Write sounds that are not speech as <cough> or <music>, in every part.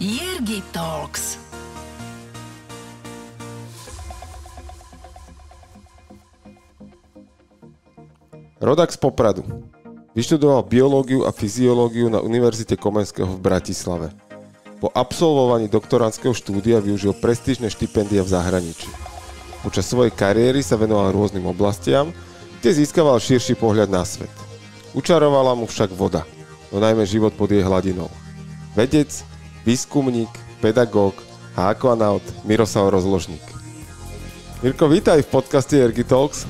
Jirgi Talks. Rodak z Popradu. Vyštudoval biológiu a fyziológiu na Univerzite Komenského v Bratislave. Po absolvovaní doktorandského štúdia využil prestížne štipendia v zahraničí. Počas svojej kariéry sa venoval rôznym oblastiam, kde získaval širší pohľad na svet. Učarovala mu však voda, no najmä život pod jej hladinou. Vedec, výskumník, pedagóg a akvanaut Miroslav Rozložník. Mirko, vítaj v podcaste Ergy Talks.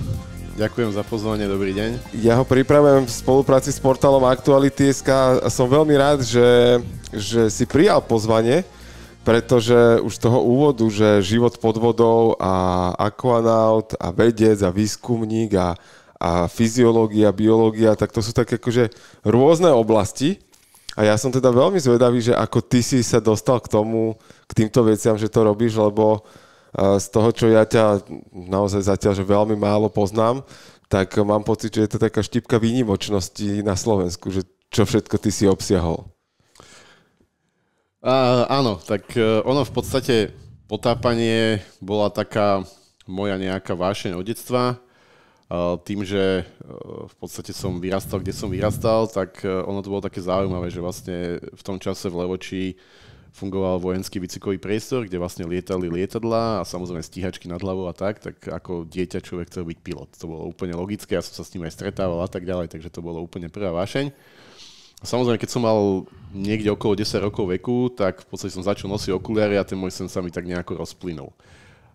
Ďakujem za pozvanie, dobrý deň. Ja ho pripravujem v spolupráci s portálom Aktuality.sk a som veľmi rád, že, že si prijal pozvanie, pretože už z toho úvodu, že život pod vodou a aquanaut a vedec a výskumník a, a fyziológia, biológia, tak to sú také akože rôzne oblasti, a ja som teda veľmi zvedavý, že ako ty si sa dostal k tomu, k týmto veciam, že to robíš, lebo e, z toho, čo ja ťa naozaj zatiaľ že veľmi málo poznám, tak mám pocit, že je to taká štipka výnimočnosti na Slovensku, že čo všetko ty si obsiahol. Uh, áno, tak e, ono v podstate potápanie bola taká moja nejaká vášeň od detstva tým, že e, v podstate som vyrastal, kde som vyrastal, tak e, ono to bolo také zaujímavé, že vlastne v tom čase v Levoči fungoval vojenský bicykový priestor, kde vlastne lietali lietadla a samozrejme stíhačky nad hlavou a tak, tak ako dieťa človek chcel byť pilot. To bolo úplne logické, ja som sa s ním aj stretával a tak ďalej, takže to bolo úplne prvá vášeň. A samozrejme, keď som mal niekde okolo 10 rokov veku, tak v podstate som začal nosiť okuliare a ten môj sen sa mi tak nejako rozplynul.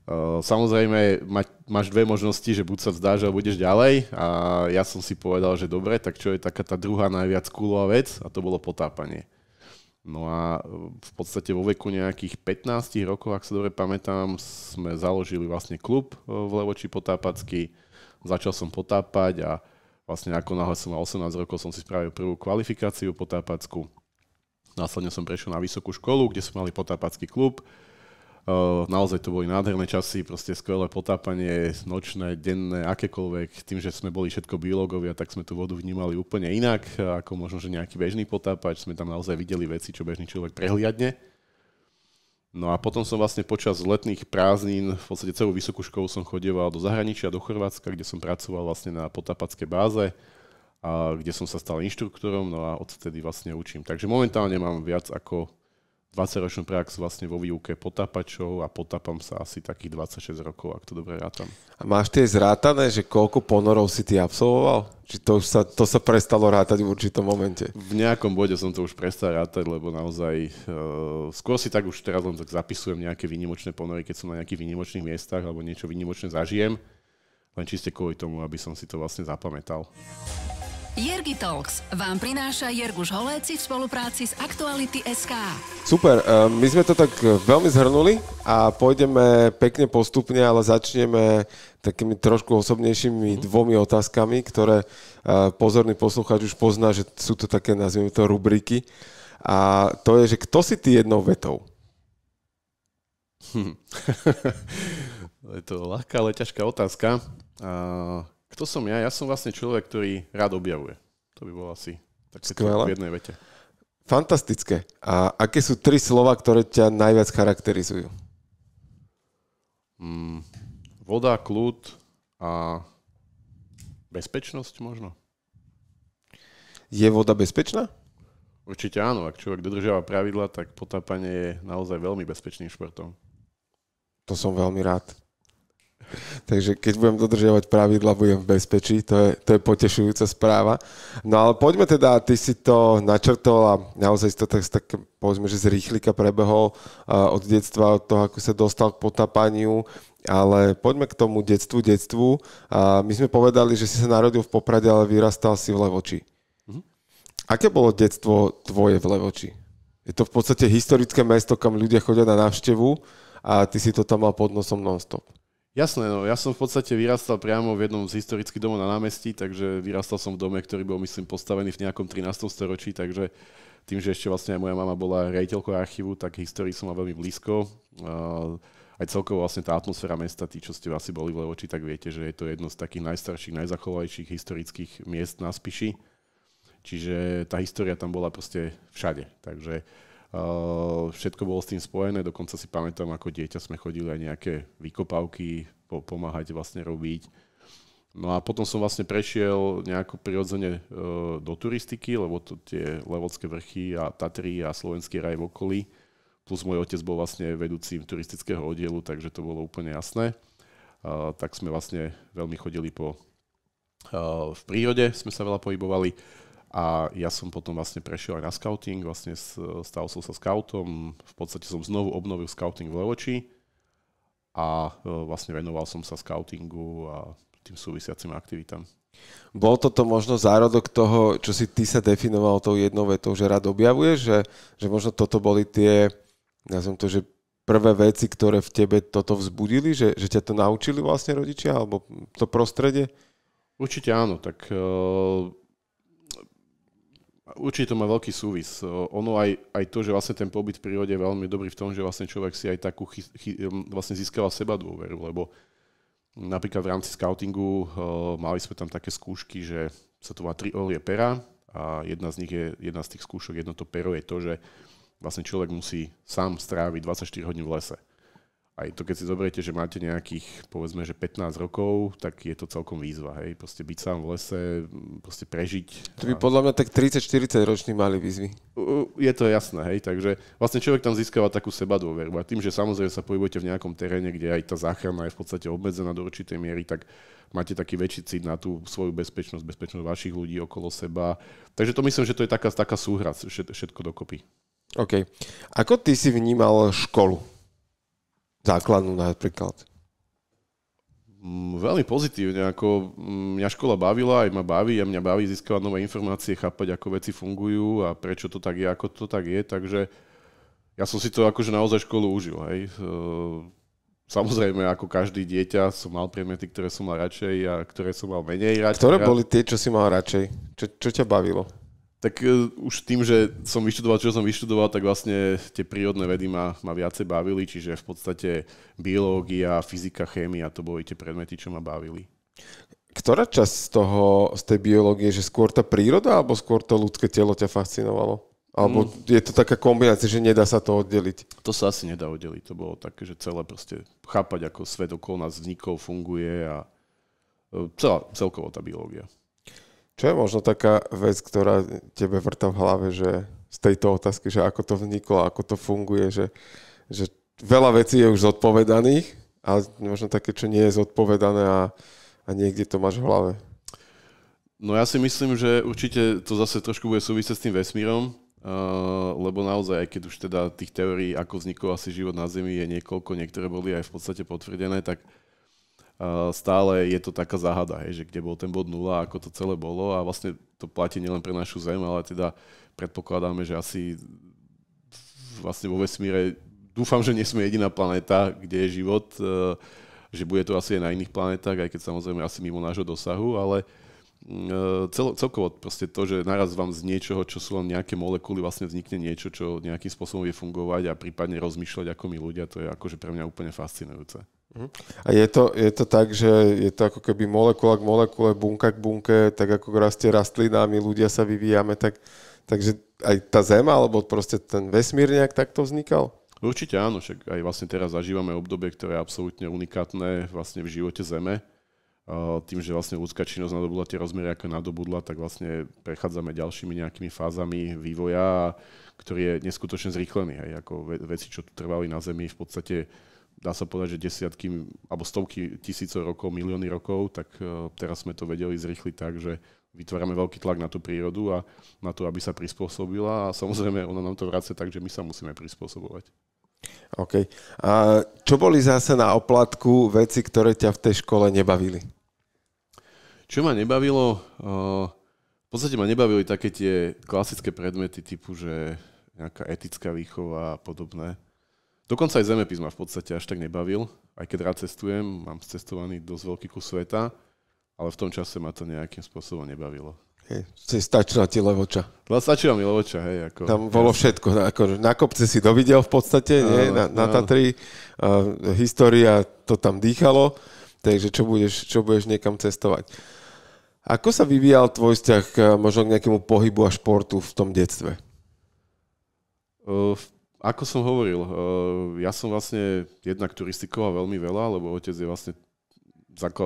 Eh, samozrejme, máš dve možnosti, že buď sa vzdáš, alebo budeš ďalej. A ja som si povedal, že dobre, tak čo je taká tá druhá najviac kúlová vec? A to bolo potápanie. No a eh, v podstate vo veku nejakých 15 rokov, ak sa dobre pamätám, sme založili vlastne klub eh, v Levoči potápacký. Začal som potápať a vlastne ako náhle som mal 18 rokov, som si spravil prvú kvalifikáciu potápackú. Následne som prešiel na vysokú školu, kde sme mali potápacký klub Eh, naozaj to boli nádherné časy, proste skvelé potápanie, nočné, denné, akékoľvek. Tým, že sme boli všetko biológovia, tak sme tú vodu vnímali úplne inak, ako možno, že nejaký bežný potápač. Sme tam naozaj videli veci, čo bežný človek prehliadne. No a potom som vlastne počas letných prázdnin, v podstate celú vysokú školu som chodieval do zahraničia, do Chorvátska, kde som pracoval vlastne na potápackej báze, a kde som sa stal inštruktorom, no a odtedy vlastne učím. Takže momentálne mám viac ako 20-ročnú prax vlastne vo výuke potápačov a potapam sa asi takých 26 rokov, ak to dobre rátam. A máš tie zrátané, že koľko ponorov si ty absolvoval? Či to, už sa, to sa prestalo rátať v určitom momente? V nejakom bode som to už prestal rátať, lebo naozaj uh, skôr si tak už teraz len tak zapisujem nejaké výnimočné ponory, keď som na nejakých výnimočných miestach alebo niečo výnimočné zažijem, len čiste kvôli tomu, aby som si to vlastne zapamätal. Jergi Talks vám prináša Jerguš Holéci v spolupráci s Aktuality SK. Super, eh, my sme to tak eh, veľmi zhrnuli a pôjdeme pekne postupne, ale začneme takými trošku osobnejšími mhm. dvomi otázkami, ktoré eh, pozorný poslucháč už pozná, že sú to také, nazvime to, rubriky. A to je, že kto si ty jednou vetou? Hm. <laughs> je to ľahká, ale ťažká otázka. Kto som ja? Ja som vlastne človek, ktorý rád objavuje. To by bolo asi také v jednej vete. Fantastické. A aké sú tri slova, ktoré ťa najviac charakterizujú? Mm, voda, kľud a bezpečnosť možno. Je voda bezpečná? Určite áno. Ak človek dodržiava pravidla, tak potápanie je naozaj veľmi bezpečným športom. To som veľmi rád. Takže keď budem dodržiavať pravidla, budem v bezpečí. To je, to je potešujúca správa. No ale poďme teda, ty si to načrtol a naozaj si to tak, tak povedzme, že z rýchlika prebehol uh, od detstva, od toho, ako sa dostal k potapaniu. Ale poďme k tomu detstvu, detstvu. Uh, my sme povedali, že si sa narodil v Poprade, ale vyrastal si v Levoči. Mhm. Aké bolo detstvo tvoje v Levoči? Je to v podstate historické mesto, kam ľudia chodia na návštevu a ty si to tam mal pod nosom non-stop. Jasné, no, ja som v podstate vyrastal priamo v jednom z historických domov na námestí, takže vyrastal som v dome, ktorý bol, myslím, postavený v nejakom 13. storočí, takže tým, že ešte vlastne aj moja mama bola rejiteľkou archívu, tak histórii som mal veľmi blízko. Aj celkovo vlastne tá atmosféra mesta, tí, čo ste asi boli v Levoči, tak viete, že je to jedno z takých najstarších, najzachovalejších historických miest na Spiši. Čiže tá história tam bola proste všade. Takže všetko bolo s tým spojené, dokonca si pamätám, ako dieťa sme chodili aj nejaké vykopávky po, pomáhať vlastne robiť. No a potom som vlastne prešiel nejako prirodzene e, do turistiky, lebo to tie Levodské vrchy a Tatry a Slovenský raj v okolí, plus môj otec bol vlastne vedúcim turistického oddielu, takže to bolo úplne jasné. tak sme vlastne veľmi chodili po... E, v prírode sme sa veľa pohybovali a ja som potom vlastne prešiel aj na scouting, vlastne stal som sa scoutom, v podstate som znovu obnovil scouting v Levoči a e, vlastne venoval som sa scoutingu a tým súvisiacim aktivitám. Bol toto možno zárodok toho, čo si ty sa definoval tou jednou vetou, že rád objavuješ, že, že možno toto boli tie, som to, že prvé veci, ktoré v tebe toto vzbudili, že, že ťa to naučili vlastne rodičia alebo to prostredie? Určite áno, tak uh Určite to má veľký súvis. Ono aj, aj to, že vlastne ten pobyt v prírode je veľmi dobrý v tom, že vlastne človek si aj takú chy, chy, vlastne získava seba dôveru, lebo napríklad v rámci scoutingu uh, mali sme tam také skúšky, že sa tu má tri olie pera a jedna z nich je, jedna z tých skúšok, jedno to pero je to, že vlastne človek musí sám stráviť 24 hodín v lese aj to, keď si zoberiete, že máte nejakých, povedzme, že 15 rokov, tak je to celkom výzva, hej. Proste byť sám v lese, proste prežiť. To by a... podľa mňa tak 30-40 roční mali výzvy. Je to jasné, hej. Takže vlastne človek tam získava takú seba dôveru. A tým, že samozrejme sa pohybujete v nejakom teréne, kde aj tá záchrana je v podstate obmedzená do určitej miery, tak máte taký väčší cit na tú svoju bezpečnosť, bezpečnosť vašich ľudí okolo seba. Takže to myslím, že to je taká, taká súhra všetko dokopy. OK. Ako ty si vnímal školu? základnú napríklad? Mm, veľmi pozitívne, ako mm, mňa škola bavila, aj ma baví, a mňa baví získavať nové informácie, chápať, ako veci fungujú a prečo to tak je, ako to tak je, takže ja som si to akože naozaj školu užil, hej. E, samozrejme, ako každý dieťa som mal predmety, ktoré som mal radšej a ktoré som mal menej radšej. Ktoré boli tie, čo si mal radšej? Čo, čo ťa bavilo? Tak e, už tým, že som vyštudoval, čo som vyštudoval, tak vlastne tie prírodné vedy ma, ma viacej bavili, čiže v podstate biológia, fyzika, chémia, to boli tie predmety, čo ma bavili. Ktorá časť z, toho, z tej biológie, že skôr tá príroda alebo skôr to ľudské telo ťa fascinovalo? Alebo mm. je to taká kombinácia, že nedá sa to oddeliť? To sa asi nedá oddeliť. To bolo také, že celé proste chápať, ako svet okolo nás vznikol, funguje a e, celá, celkovo tá biológia. Čo je možno taká vec, ktorá tebe vrta v hlave, že z tejto otázky, že ako to vzniklo, ako to funguje, že, že veľa vecí je už zodpovedaných, ale možno také, čo nie je zodpovedané a, a niekde to máš v hlave. No ja si myslím, že určite to zase trošku bude súvisieť s tým vesmírom, lebo naozaj, aj keď už teda tých teórií, ako vznikol asi život na Zemi, je niekoľko, niektoré boli aj v podstate potvrdené, tak stále je to taká záhada, hej, že kde bol ten bod nula, ako to celé bolo a vlastne to platí nielen pre našu zem, ale teda predpokladáme, že asi vlastne vo vesmíre dúfam, že nie sme jediná planéta, kde je život, e, že bude to asi aj na iných planetách, aj keď samozrejme asi mimo nášho dosahu, ale mm, e, cel, celkovo proste to, že naraz vám z niečoho, čo sú len nejaké molekuly, vlastne vznikne niečo, čo nejakým spôsobom vie fungovať a prípadne rozmýšľať ako my ľudia, to je akože pre mňa úplne fascinujúce. A je to, je to tak, že je to ako keby molekula k molekule, bunka k bunke, tak ako rastie rastlina, my ľudia sa vyvíjame, tak, takže aj tá zema, alebo proste ten vesmír nejak takto vznikal? Určite áno, však aj vlastne teraz zažívame obdobie, ktoré je absolútne unikátne vlastne v živote Zeme. Tým, že vlastne ľudská činnosť nadobudla tie rozmery, ako nadobudla, tak vlastne prechádzame ďalšími nejakými fázami vývoja, ktorý je neskutočne zrýchlený. Aj Ako veci, čo tu trvali na Zemi, v podstate dá sa povedať, že desiatky alebo stovky tisícov rokov, milióny rokov, tak e, teraz sme to vedeli zrýchliť tak, že vytvárame veľký tlak na tú prírodu a na to, aby sa prispôsobila a samozrejme ona nám to vracia tak, že my sa musíme prispôsobovať. OK. A čo boli zase na oplatku veci, ktoré ťa v tej škole nebavili? Čo ma nebavilo? E, v podstate ma nebavili také tie klasické predmety typu, že nejaká etická výchova a podobné Dokonca aj zemepis ma v podstate až tak nebavil, aj keď rád cestujem, mám cestovaný dosť veľký kus sveta, ale v tom čase ma to nejakým spôsobom nebavilo. Hej, stačila ti levoča. No, stačila mi levoča, hej. Ako, Tam bolo všetko. Ako, na kopce si dovidel v podstate, no, nie? Na, na Tatry. a, história to tam dýchalo, takže čo budeš, čo budeš niekam cestovať. Ako sa vyvíjal tvoj vzťah e, možno k nejakému pohybu a športu v tom detstve? Ehm, v ako som hovoril, eh, ja som vlastne jednak turistikoval veľmi veľa, lebo otec je vlastne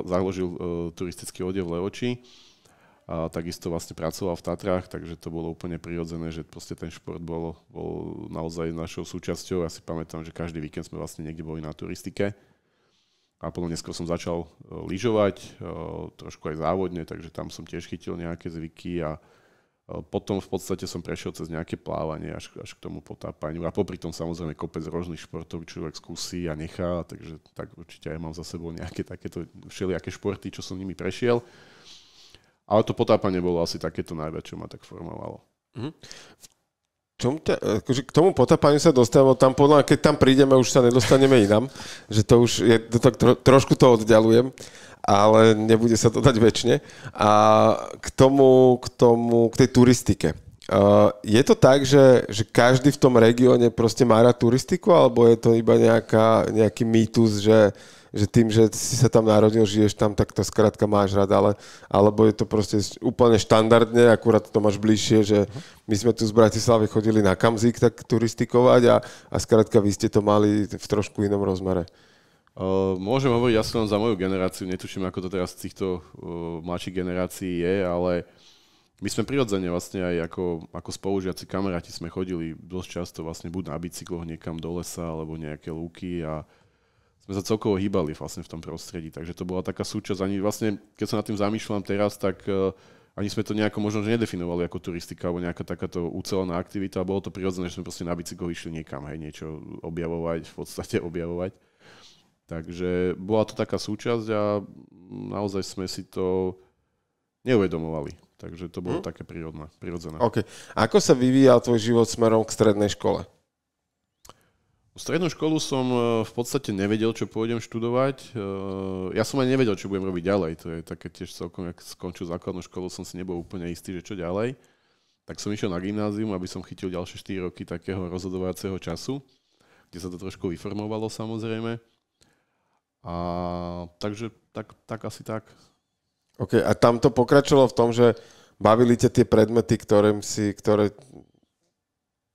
založil eh, turistický oddev v Leoči a takisto vlastne pracoval v Tatrách, takže to bolo úplne prirodzené, že proste ten šport bol, bol naozaj našou súčasťou. Ja si pamätám, že každý víkend sme vlastne niekde boli na turistike a potom neskôr som začal eh, lyžovať, trošku aj závodne, takže tam som tiež chytil nejaké zvyky a potom v podstate som prešiel cez nejaké plávanie až, až k tomu potápaniu. A popri tom samozrejme kopec rôznych športov človek skúsi a nechá, takže tak určite aj mám za sebou nejaké takéto všelijaké športy, čo som nimi prešiel. Ale to potápanie bolo asi takéto najväčšie, čo ma tak formovalo. Mm-hmm. V Čom ťa, akože k tomu potápaniu sa dostávalo, tam podľa keď tam prídeme, už sa nedostaneme inam, že to už je, to, to, tro, trošku to oddialujem, ale nebude sa to dať väčšine. A k tomu, k tomu, k tej turistike. Uh, je to tak, že, že každý v tom regióne proste má rád turistiku, alebo je to iba nejaká, nejaký mýtus, že uh, že tým, že si sa tam narodil, žiješ tam, tak to skrátka máš rád, ale, alebo je to proste úplne štandardne, akurát to máš bližšie, že my sme tu z Bratislavy chodili na kamzik, tak turistikovať a, a skrátka vy ste to mali v trošku inom rozmere. Uh, môžem hovoriť asi len za moju generáciu, netuším, ako to teraz z týchto uh, mladších generácií je, ale my sme prirodzene vlastne aj ako, ako spolužiaci kamaráti sme chodili dosť často vlastne buď na bicykloch niekam do lesa alebo nejaké lúky a uh, sme sa celkovo hýbali vlastne v tom prostredí. Takže to bola taká súčasť, ani vlastne, keď sa nad tým zamýšľam teraz, tak e, ani sme to nejako možno, že nedefinovali ako turistika alebo nejaká takáto ucelená aktivita. Bolo to prirodzené, že sme proste na bicykloch išli niekam, hej, niečo objavovať, v podstate objavovať. Takže bola to taká súčasť a naozaj sme si to neuvedomovali. Takže to bolo hmm. také prírodné, prirodzené. Okay. Ako sa vyvíjal tvoj život smerom k strednej škole? Strednú školu som e, v podstate nevedel, čo pôjdem študovať. E, ja som aj nevedel, čo budem robiť ďalej. To je také tiež celkom, ak skončil základnú školu, som si nebol úplne istý, že čo ďalej. Tak som išiel na gymnázium, aby som chytil ďalšie 4 roky takého rozhodovacieho času, kde sa to trošku vyformovalo samozrejme. A takže tak, tak asi tak. OK, a tam to pokračovalo v tom, že bavili ťa tie predmety, ktorým si, ktoré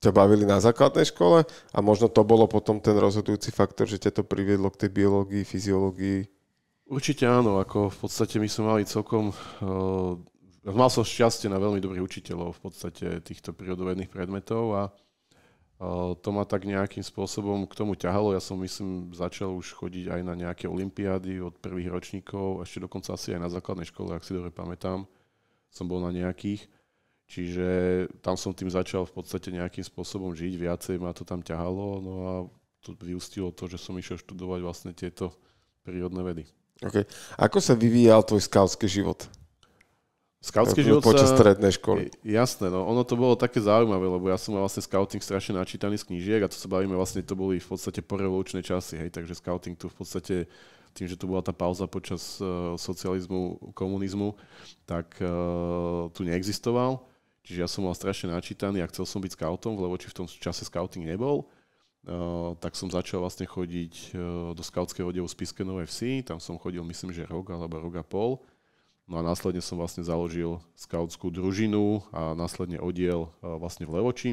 ťa bavili na základnej škole a možno to bolo potom ten rozhodujúci faktor, že ťa to priviedlo k tej biológii, fyziológii? Určite áno, ako v podstate my sme mali celkom... Uh, mal som šťastie na veľmi dobrých učiteľov v podstate týchto prírodovedných predmetov a uh, to ma tak nejakým spôsobom k tomu ťahalo. Ja som myslím začal už chodiť aj na nejaké olimpiády od prvých ročníkov, ešte dokonca asi aj na základnej škole, ak si dobre pamätám. Som bol na nejakých. Čiže tam som tým začal v podstate nejakým spôsobom žiť, viacej ma to tam ťahalo, no a to vyústilo to, že som išiel študovať vlastne tieto prírodné vedy. Okay. Ako sa vyvíjal tvoj skautský život? Skautský život počas strednej školy. Jasné, no ono to bolo také zaujímavé, lebo ja som mal vlastne scouting strašne načítaný z knížiek a to sa bavíme vlastne, to boli v podstate porevolučné časy, hej, takže scouting tu v podstate tým, že tu bola tá pauza počas uh, socializmu, komunizmu, tak uh, tu neexistoval. Čiže ja som mal strašne načítaný a chcel som byť scoutom, lebo či v tom čase scouting nebol, uh, tak som začal vlastne chodiť uh, do scoutského odevu z Piskenov FC, tam som chodil myslím, že rok alebo rok a pol. No a následne som vlastne založil skautskú družinu a následne oddiel uh, vlastne v Levoči.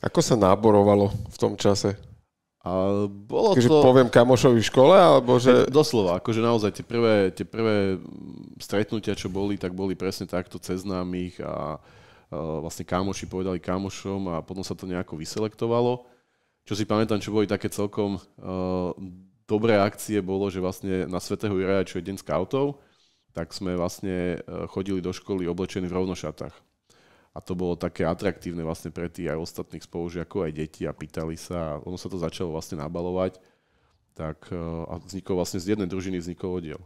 Ako sa náborovalo v tom čase? A bolo Keďže to... poviem kamošovi v škole, alebo že... Doslova, akože naozaj tie prvé, tie prvé mm, stretnutia, čo boli, tak boli presne takto cez známych a uh, Eh, vlastne kámoši povedali kámošom a potom sa to nejako vyselektovalo. Čo si pamätám, čo boli také celkom eh, dobré akcie, bolo, že vlastne na Svetého Juraja, čo je deň scoutov, tak sme vlastne eh, chodili do školy oblečení v rovnošatách. A to bolo také atraktívne vlastne pre tých aj ostatných spolužiakov, aj deti a pýtali sa. A ono sa to začalo vlastne nabalovať. Tak a vznikol vlastne z jednej družiny vznikol oddiel.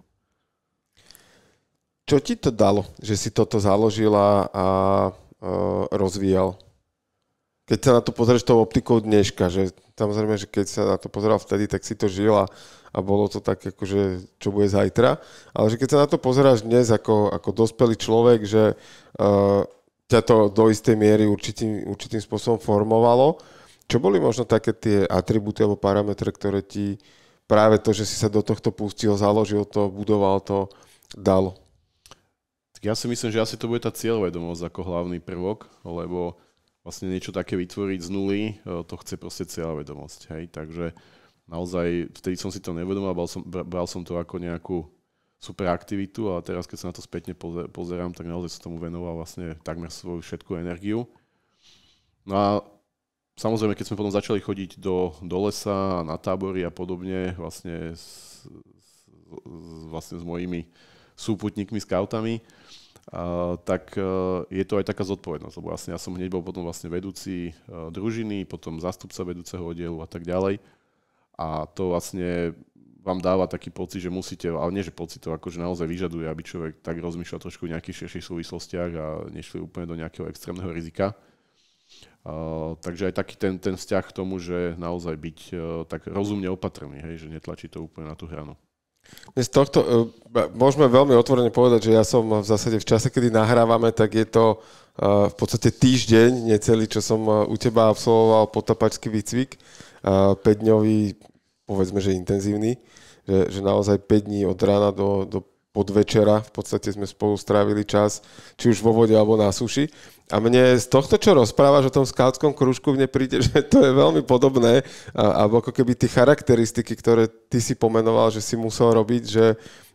Čo ti to dalo, že si toto založila a Eh, rozvíjal. Keď sa na to pozrieš tou optikou dneška, že samozrejme, že keď sa na to pozeral vtedy, tak si to žil a, a bolo to tak, akože, čo bude zajtra. Ale že keď sa na to pozeráš dnes ako, ako dospelý človek, že uh, ťa to do istej miery určitým, určitým spôsobom formovalo, čo boli možno také tie atribúty alebo parametre, ktoré ti práve to, že si sa do tohto pustil, založil to, budoval to, dalo? Tak ja si myslím, že asi to bude tá cieľvedomosť ako hlavný prvok, lebo vlastne niečo také vytvoriť z nuly, e, to chce proste cieľvedomosť. Hej? Takže naozaj, vtedy som si to nevedomal, bral som, bral som to ako nejakú super aktivitu a teraz, keď sa na to spätne pozerám, tak naozaj som tomu venoval vlastne takmer svoju všetku energiu. No a samozrejme, keď sme potom začali chodiť do, do lesa, na tábory a podobne, vlastne s, s, vlastne s mojimi súputníkmi, scoutami, tak e, je to aj taká zodpovednosť, lebo vlastne ja som hneď bol potom vlastne vedúci e, družiny, potom zástupca vedúceho oddielu a tak ďalej. A to vlastne vám dáva taký pocit, že musíte, ale nie že pocit, to akože naozaj vyžaduje, aby človek tak rozmýšľal trošku v nejakých širších súvislostiach a nešli úplne do nejakého extrémneho rizika. Uh, takže aj taký ten, ten vzťah k tomu, že naozaj byť uh, tak rozumne opatrný, hej, že netlačí to úplne na tú hranu. Z tohto, e, môžeme veľmi otvorene povedať, že ja som v zásade v čase, kedy nahrávame, tak je to e, v podstate týždeň, necelý, čo som e, u teba absolvoval potapačský výcvik, 5-dňový, povedzme, že intenzívny, že, že naozaj 5 dní od rána do, do podvečera, v podstate sme spolu strávili čas, či už vo vode alebo na suši. A mne z tohto, čo rozprávaš o tom skautskom kružku, mne príde, <laughs> že to je veľmi podobné, alebo ako keby tie charakteristiky, ktoré ty si pomenoval, že si musel robiť, že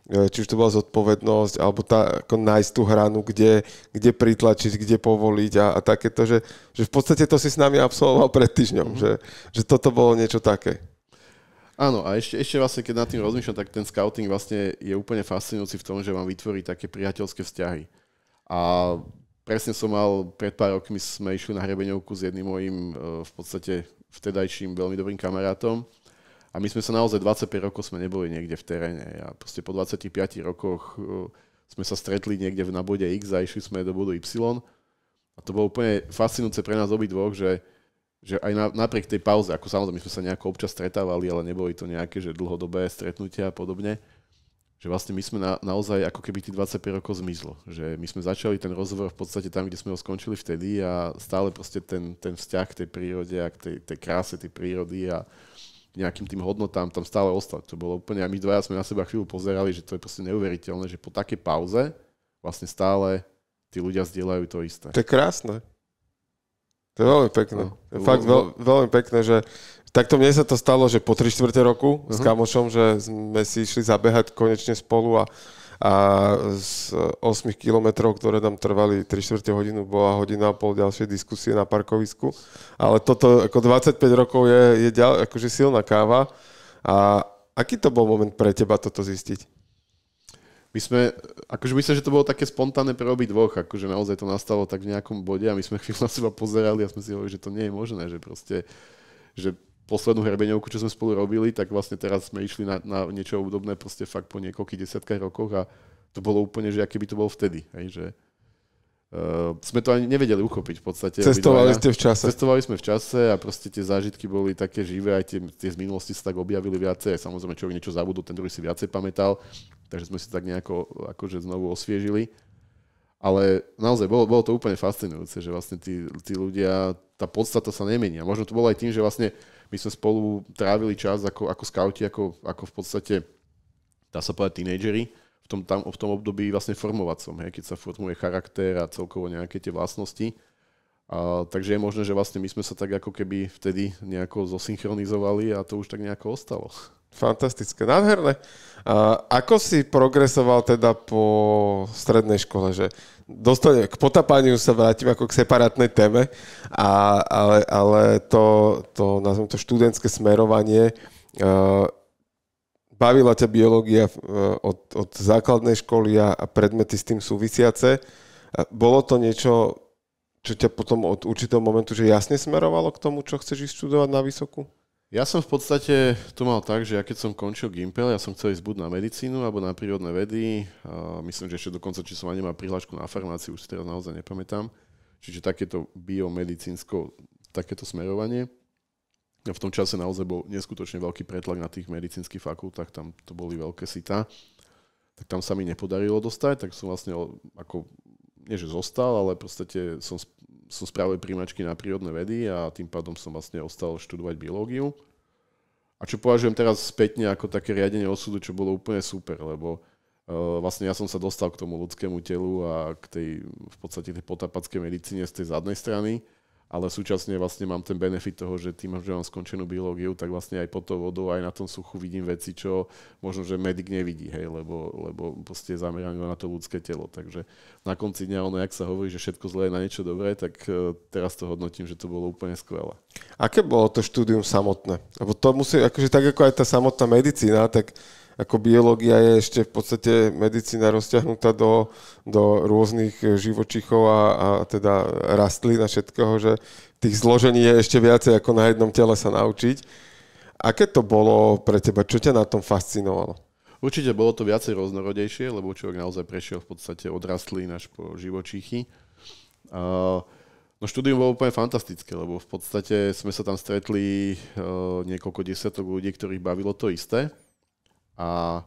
e, či už to bola zodpovednosť, alebo tá, ako nájsť tú hranu, kde, kde pritlačiť, kde povoliť a, a takéto, že, že v podstate to si s nami absolvoval pred týždňom, mm-hmm. že, že toto bolo niečo také. Áno, a ešte, ešte vlastne, keď nad tým rozmýšľam, tak ten scouting vlastne je úplne fascinujúci v tom, že vám vytvorí také priateľské vzťahy. A presne som mal, pred pár rokmi sme išli na hrebeňovku s jedným mojim e, v podstate vtedajším veľmi dobrým kamarátom. A my sme sa naozaj 25 rokov sme neboli niekde v teréne. A proste po 25 rokoch e, sme sa stretli niekde na bode X a išli sme do bodu Y. A to bolo úplne fascinujúce pre nás obidvoch, že že aj na, napriek tej pauze, ako samozrejme, my sme sa nejako občas stretávali, ale neboli to nejaké, že dlhodobé stretnutia a podobne, že vlastne my sme na, naozaj ako keby tých 25 rokov zmizlo. Že my sme začali ten rozhovor v podstate tam, kde sme ho skončili vtedy a stále proste ten, ten vzťah k tej prírode a k tej, tej kráse tej prírody a nejakým tým hodnotám tam stále ostať. To bolo úplne, a my dvaja sme na seba chvíľu pozerali, že to je proste neuveriteľné, že po takej pauze vlastne stále tí ľudia zdieľajú to isté. To je krásne. To je veľmi pekné. No. je fakt veľ, veľmi pekné, že takto mne sa to stalo, že po 3 čtvrte roku uh-huh. s mhm. kamošom, že sme si išli zabehať konečne spolu a, a z 8 kilometrov, ktoré nám trvali 3 čtvrte hodinu, bola hodina a pol ďalšej diskusie na parkovisku. Ale toto ako 25 rokov je, je ďal, akože silná káva. A aký to bol moment pre teba toto zistiť? my sme, akože myslím, že to bolo také spontánne pre obi dvoch, akože naozaj to nastalo tak v nejakom bode a my sme <laughs> chvíľu na seba pozerali a sme si hovorili, že to nie je možné, že proste, že poslednú hrebeňovku, čo sme spolu robili, tak vlastne teraz sme išli na, na niečo obdobné proste fakt po niekoľkých desiatkách rokoch a to bolo úplne, že aké by to bolo vtedy, hej, že uh, sme to ani nevedeli uchopiť v podstate. Cestovali ste v čase. Cestovali sme v čase a proste tie zážitky boli také živé, aj tie, tie z minulosti sa tak objavili viacej, samozrejme človek niečo zabudol, ten druhý si viacej pamätal, Takže sme si tak nejako akože znovu osviežili. Ale naozaj bolo, bolo to úplne fascinujúce, že vlastne tí, tí ľudia, tá podstata sa nemenia. Možno to bolo aj tým, že vlastne my sme spolu trávili čas ako, ako skauti, ako, ako v podstate, dá sa povedať, tínejdžeri v tom, tam, v tom období vlastne formovacom, he? keď sa formuje charakter a celkovo nejaké tie vlastnosti. A, takže je možné, že vlastne my sme sa tak ako keby vtedy nejako zosynchronizovali a to už tak nejako ostalo. Fantastické, nádherné. A ako si progresoval teda po strednej škole, že dostane, k potapaniu sa vrátim ako k separátnej téme, a, ale, ale to, to, nazvem to študentské smerovanie, uh, bavila ťa biológia e, od, od základnej školy a predmety s tým súvisiace. Bolo to niečo čo ťa potom od určitého momentu, že jasne smerovalo k tomu, čo chceš študovať na vysoku? Ja som v podstate to mal tak, že ja keď som končil Gimpel, ja som chcel ísť buď na medicínu alebo na prírodné vedy. A myslím, že ešte dokonca, či som ani mal prihlášku na farmáciu, už si teraz naozaj nepamätám. Čiže takéto biomedicínsko, takéto smerovanie. A v tom čase naozaj bol neskutočne veľký pretlak na tých medicínskych fakultách, tam to boli veľké sita. Tak tam sa mi nepodarilo dostať, tak som vlastne ako, nie že zostal, ale v podstate som som spravil príjmačky na prírodné vedy a tým pádom som vlastne ostal študovať biológiu. A čo považujem teraz spätne ako také riadenie osudu, čo bolo úplne super, lebo uh, vlastne ja som sa dostal k tomu ľudskému telu a k tej v podstate tej potapackej medicíne z tej zadnej strany ale súčasne vlastne mám ten benefit toho, že tým, že mám skončenú biológiu, tak vlastne aj pod tou vodou, aj na tom suchu vidím veci, čo možno, že medic nevidí, hej, lebo, lebo proste je zameraný na to ľudské telo. Takže na konci dňa ono, jak sa hovorí, že všetko zlé je na niečo dobré, tak e, teraz to hodnotím, že to bolo úplne skvelé. Aké bolo to štúdium samotné? Lebo to musí, akože tak ako aj tá samotná medicína, tak ako biológia je ešte v podstate medicína rozťahnutá do, do rôznych živočichov a, a teda rastlín a všetkého, že tých zložení je ešte viacej ako na jednom tele sa naučiť. Aké to bolo pre teba? Čo ťa na tom fascinovalo? Určite bolo to viacej rôznorodejšie, lebo človek naozaj prešiel v podstate od rastlín až po živočíchy. Uh, No štúdium bolo úplne fantastické, lebo v podstate sme sa tam stretli e, niekoľko desiatok ľudí, ktorých bavilo to isté. A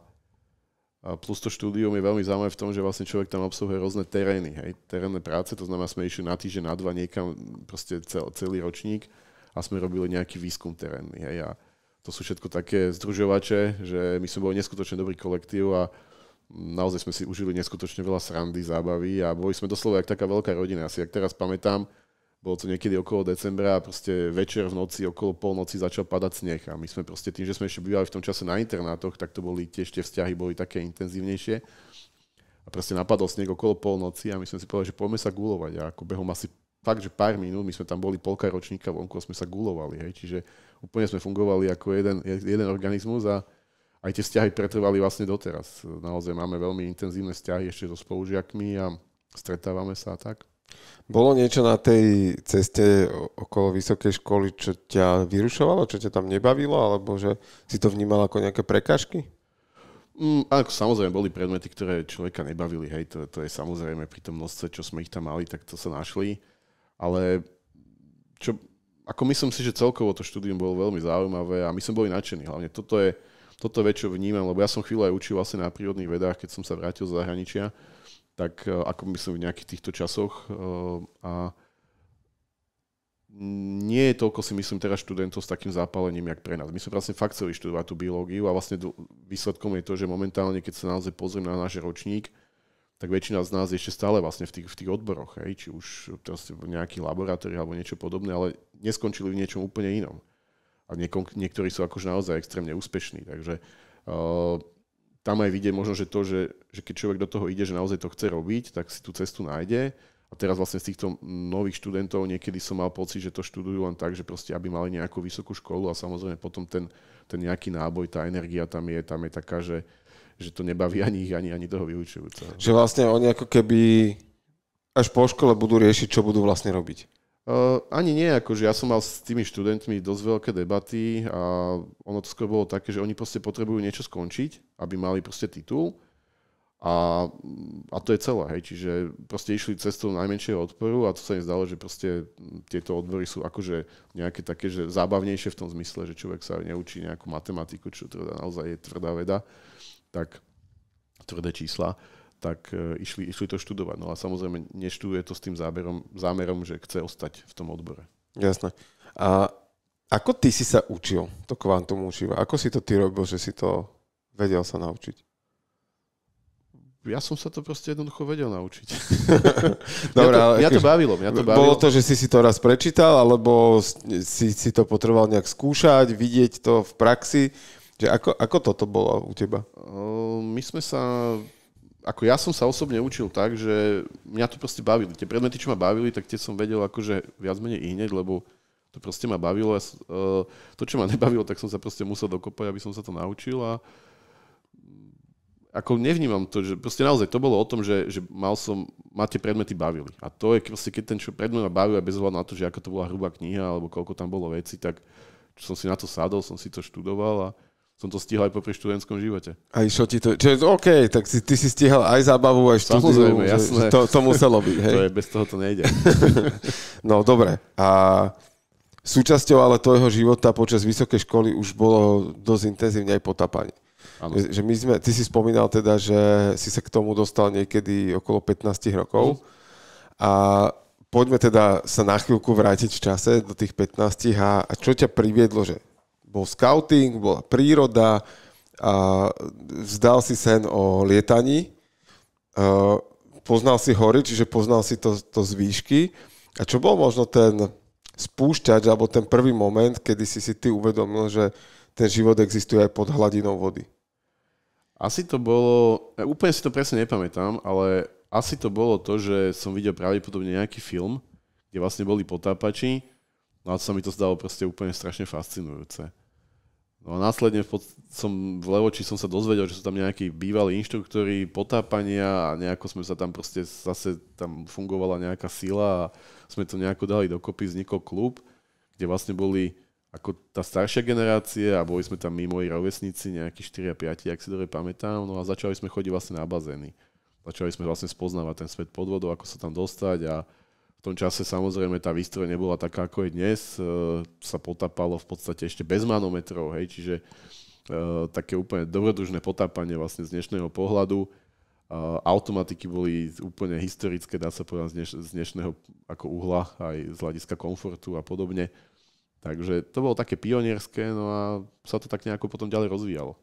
plus to štúdium je veľmi zaujímavé v tom, že vlastne človek tam obsluhuje rôzne terény, hej, terénne práce, to znamená, sme išli na týždeň, na dva niekam, proste cel, celý ročník a sme robili nejaký výskum terénny, hej, a to sú všetko také združovače, že my sme boli neskutočne dobrý kolektív a naozaj sme si užili neskutočne veľa srandy, zábavy a boli sme doslova jak taká veľká rodina. Asi ak teraz pamätám, bolo to niekedy okolo decembra a proste večer v noci, okolo polnoci začal padať sneh a my sme proste tým, že sme ešte bývali v tom čase na internátoch, tak to boli tiež tie vzťahy boli také intenzívnejšie a proste napadol sneh okolo polnoci a my sme si povedali, že poďme sa gulovať a ako behom asi fakt, že pár minút, my sme tam boli polka ročníka vonku a sme sa gulovali, hej, čiže úplne sme fungovali ako jeden, jeden organizmus a aj tie vzťahy pretrvali vlastne doteraz. Naozaj máme veľmi intenzívne vzťahy ešte so spolužiakmi a stretávame sa a tak. Bolo niečo na tej ceste okolo vysokej školy, čo ťa vyrušovalo, čo ťa tam nebavilo, alebo že si to vnímal ako nejaké prekážky? Mm, ako samozrejme, boli predmety, ktoré človeka nebavili, hej, to, to je samozrejme pri tom množstve, čo sme ich tam mali, tak to sa našli, ale čo, ako myslím si, že celkovo to štúdium bolo veľmi zaujímavé a my sme boli nadšení, hlavne toto je, toto väčšie vnímam, lebo ja som chvíľu aj učil vlastne na prírodných vedách, keď som sa vrátil z zahraničia, tak e, ako myslím v nejakých týchto časoch. E, a nie je toľko si myslím teraz študentov s takým zápalením, jak pre nás. My sme vlastne fakt chceli študovať tú biológiu a vlastne výsledkom je to, že momentálne, keď sa naozaj pozriem na náš ročník, tak väčšina z nás je ešte stále vlastne v tých, v tých odboroch, hej? či už teraz v nejakých laboratóriách alebo niečo podobné, ale neskončili v niečom úplne inom. A niekon, niektorí sú akož naozaj extrémne úspešní. Takže uh, tam aj vidie možno, že to, že, že keď človek do toho ide, že naozaj to chce robiť, tak si tú cestu nájde. A teraz vlastne z týchto nových študentov niekedy som mal pocit, že to študujú len tak, že proste aby mali nejakú vysokú školu a samozrejme potom ten, ten nejaký náboj, tá energia tam je, tam je taká, že, že to nebaví ani ich, ani, ani toho vyučujúceho. Že vlastne oni ako keby až po škole budú riešiť, čo budú vlastne robiť ani nie, akože ja som mal s tými študentmi dosť veľké debaty a ono to skôr bolo také, že oni proste potrebujú niečo skončiť, aby mali proste titul a, a to je celé, hej, čiže proste išli cestou najmenšieho odporu a to sa im zdalo, že proste tieto odbory sú akože nejaké také, že zábavnejšie v tom zmysle, že človek sa neučí nejakú matematiku, čo teda naozaj je tvrdá veda, tak tvrdé čísla tak e, išli, išli to študovať. No a samozrejme neštuduje to s tým záberom, zámerom, že chce ostať v tom odbore. Jasné. A ako ty si sa učil to kvantum učiva? Ako si to ty robil, že si to vedel sa naučiť? ja som sa to proste jednoducho vedel naučiť. <laughs> Dobre, mňa, to, ale mňa to akože bavilo, mňa to bavilo. Bolo to, že si si to raz prečítal, alebo si, si to potreboval nejak skúšať, vidieť to v praxi? Že ako, ako toto bolo u teba? My sme sa ako ja som sa osobne učil tak, že mňa to proste bavili. Tie predmety, čo ma bavili, tak tie som vedel akože viac menej hneď, lebo to proste ma bavilo. Ja, e, to, čo ma <laughs> nebavilo, tak som sa proste musel dokopať, aby som sa to naučil a ako nevnímam to, že proste naozaj to bolo o tom, že, že mal som, ma tie predmety bavili. A to je proste, keď ten čo predmet ma bavil a bez hľadu na to, že aká to bola hrubá kniha alebo koľko tam bolo veci, tak som si na to sadol, som si to študoval a som to stihol aj popri študentskom živote. Aj išlo ti to, čiže OK, tak si, ty si stihal aj zábavu, aj štúdiu. Samozrejme, jasné. to, to muselo byť, <laughs> hej. to je, bez toho to nejde. <laughs> no, dobre. A súčasťou ale tvojho života počas vysokej školy už bolo dosť intenzívne aj potapanie. Ano. Že my sme, ty si spomínal teda, že si sa k tomu dostal niekedy okolo 15 rokov. A poďme teda sa na chvíľku vrátiť v čase do tých 15 a, a čo ťa priviedlo, že bol scouting, bola príroda a vzdal si sen o lietaní. E, poznal si hory, čiže poznal si to, to z výšky. A čo bol možno ten spúšťač, alebo ten prvý moment, kedy si si ty uvedomil, že ten život existuje aj pod hladinou vody? Asi to bolo, ja e, úplne si to presne nepamätám, ale asi to bolo to, že som videl pravdepodobne nejaký film, kde vlastne boli potápači, no a sa mi to zdalo proste úplne strašne fascinujúce. No a následne pod, som v Levoči som sa dozvedel, že sú tam nejakí bývalí inštruktori potápania a nejako sme sa tam proste zase tam fungovala nejaká sila a sme to nejako dali dokopy, vznikol klub, kde vlastne boli ako tá staršia generácia a boli sme tam mimo moji rovesníci, nejakí 4 a 5, ak si dobre pamätám, no a začali sme chodiť vlastne na bazény. Začali sme vlastne spoznávať ten svet podvodov, ako sa tam dostať a v tom čase samozrejme tá výstroj nebola taká, ako je dnes. E, sa potapalo v podstate ešte bez manometrov, hej, čiže e, také úplne dobrodružné potápanie vlastne z dnešného pohľadu. E, automatiky boli úplne historické, dá sa povedať, z, dneš- z dnešného ako uhla, aj z hľadiska komfortu a podobne. Takže to bolo také pionierské, no a sa to tak nejako potom ďalej rozvíjalo.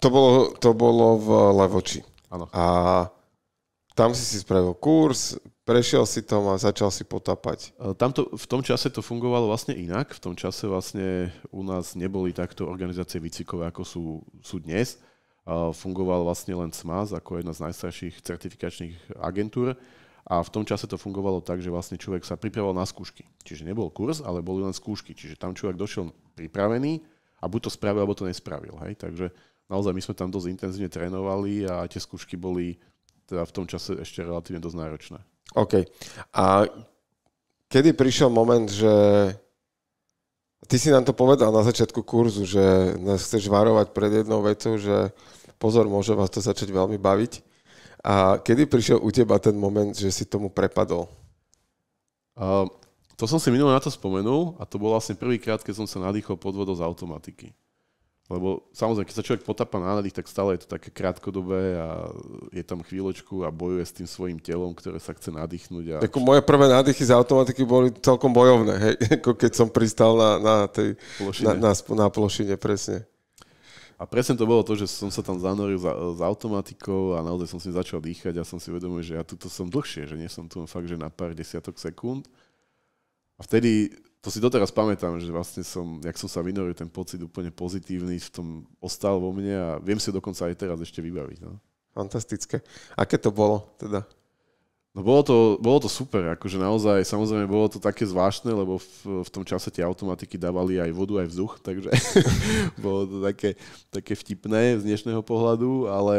To bolo, to bolo v Levoči. Áno. A tam si si spravil kurz, Prešiel si tom a začal si potápať. Tamto, v tom čase to fungovalo vlastne inak. V tom čase vlastne u nás neboli takto organizácie výcvikové, ako sú, sú dnes. Fungoval vlastne len SMAS ako jedna z najstarších certifikačných agentúr. A v tom čase to fungovalo tak, že vlastne človek sa pripravoval na skúšky. Čiže nebol kurz, ale boli len skúšky. Čiže tam človek došiel pripravený a buď to spravil, alebo to nespravil. Hej? Takže naozaj my sme tam dosť intenzívne trénovali a tie skúšky boli teda v tom čase ešte relatívne dosť náročné. OK. A kedy prišiel moment, že ty si nám to povedal na začiatku kurzu, že nás chceš varovať pred jednou vecou, že pozor, môže vás to začať veľmi baviť. A kedy prišiel u teba ten moment, že si tomu prepadol? Uh, to som si minulý na to spomenul a to bol vlastne prvýkrát, keď som sa nadýchol vodou z automatiky. Lebo samozrejme, keď sa človek potápa na nádych, tak stále je to také krátkodobé a je tam chvíľočku a bojuje s tým svojim telom, ktoré sa chce nadýchnuť. A... Ako moje prvé nádychy z automatiky boli celkom bojovné, hej? <laughs> Ako keď som pristal na, na tej plošine. Na, na, na plošine, presne. A presne to bolo to, že som sa tam zanoril za, s automatikou a naozaj som si začal dýchať a som si uvedomil, že ja tuto som dlhšie, že nie som tu fakt, že na pár desiatok sekúnd. A vtedy to si doteraz pamätám, že vlastne som, jak som sa vynoril, ten pocit úplne pozitívny v tom ostal vo mne a viem si ho dokonca aj teraz ešte vybaviť. No. Fantastické. Aké to bolo teda? No bolo to, bolo to super, akože naozaj, samozrejme bolo to také zvláštne, lebo v, v tom čase tie automatiky dávali aj vodu, aj vzduch, takže <laughs> bolo to také, také vtipné z dnešného pohľadu, ale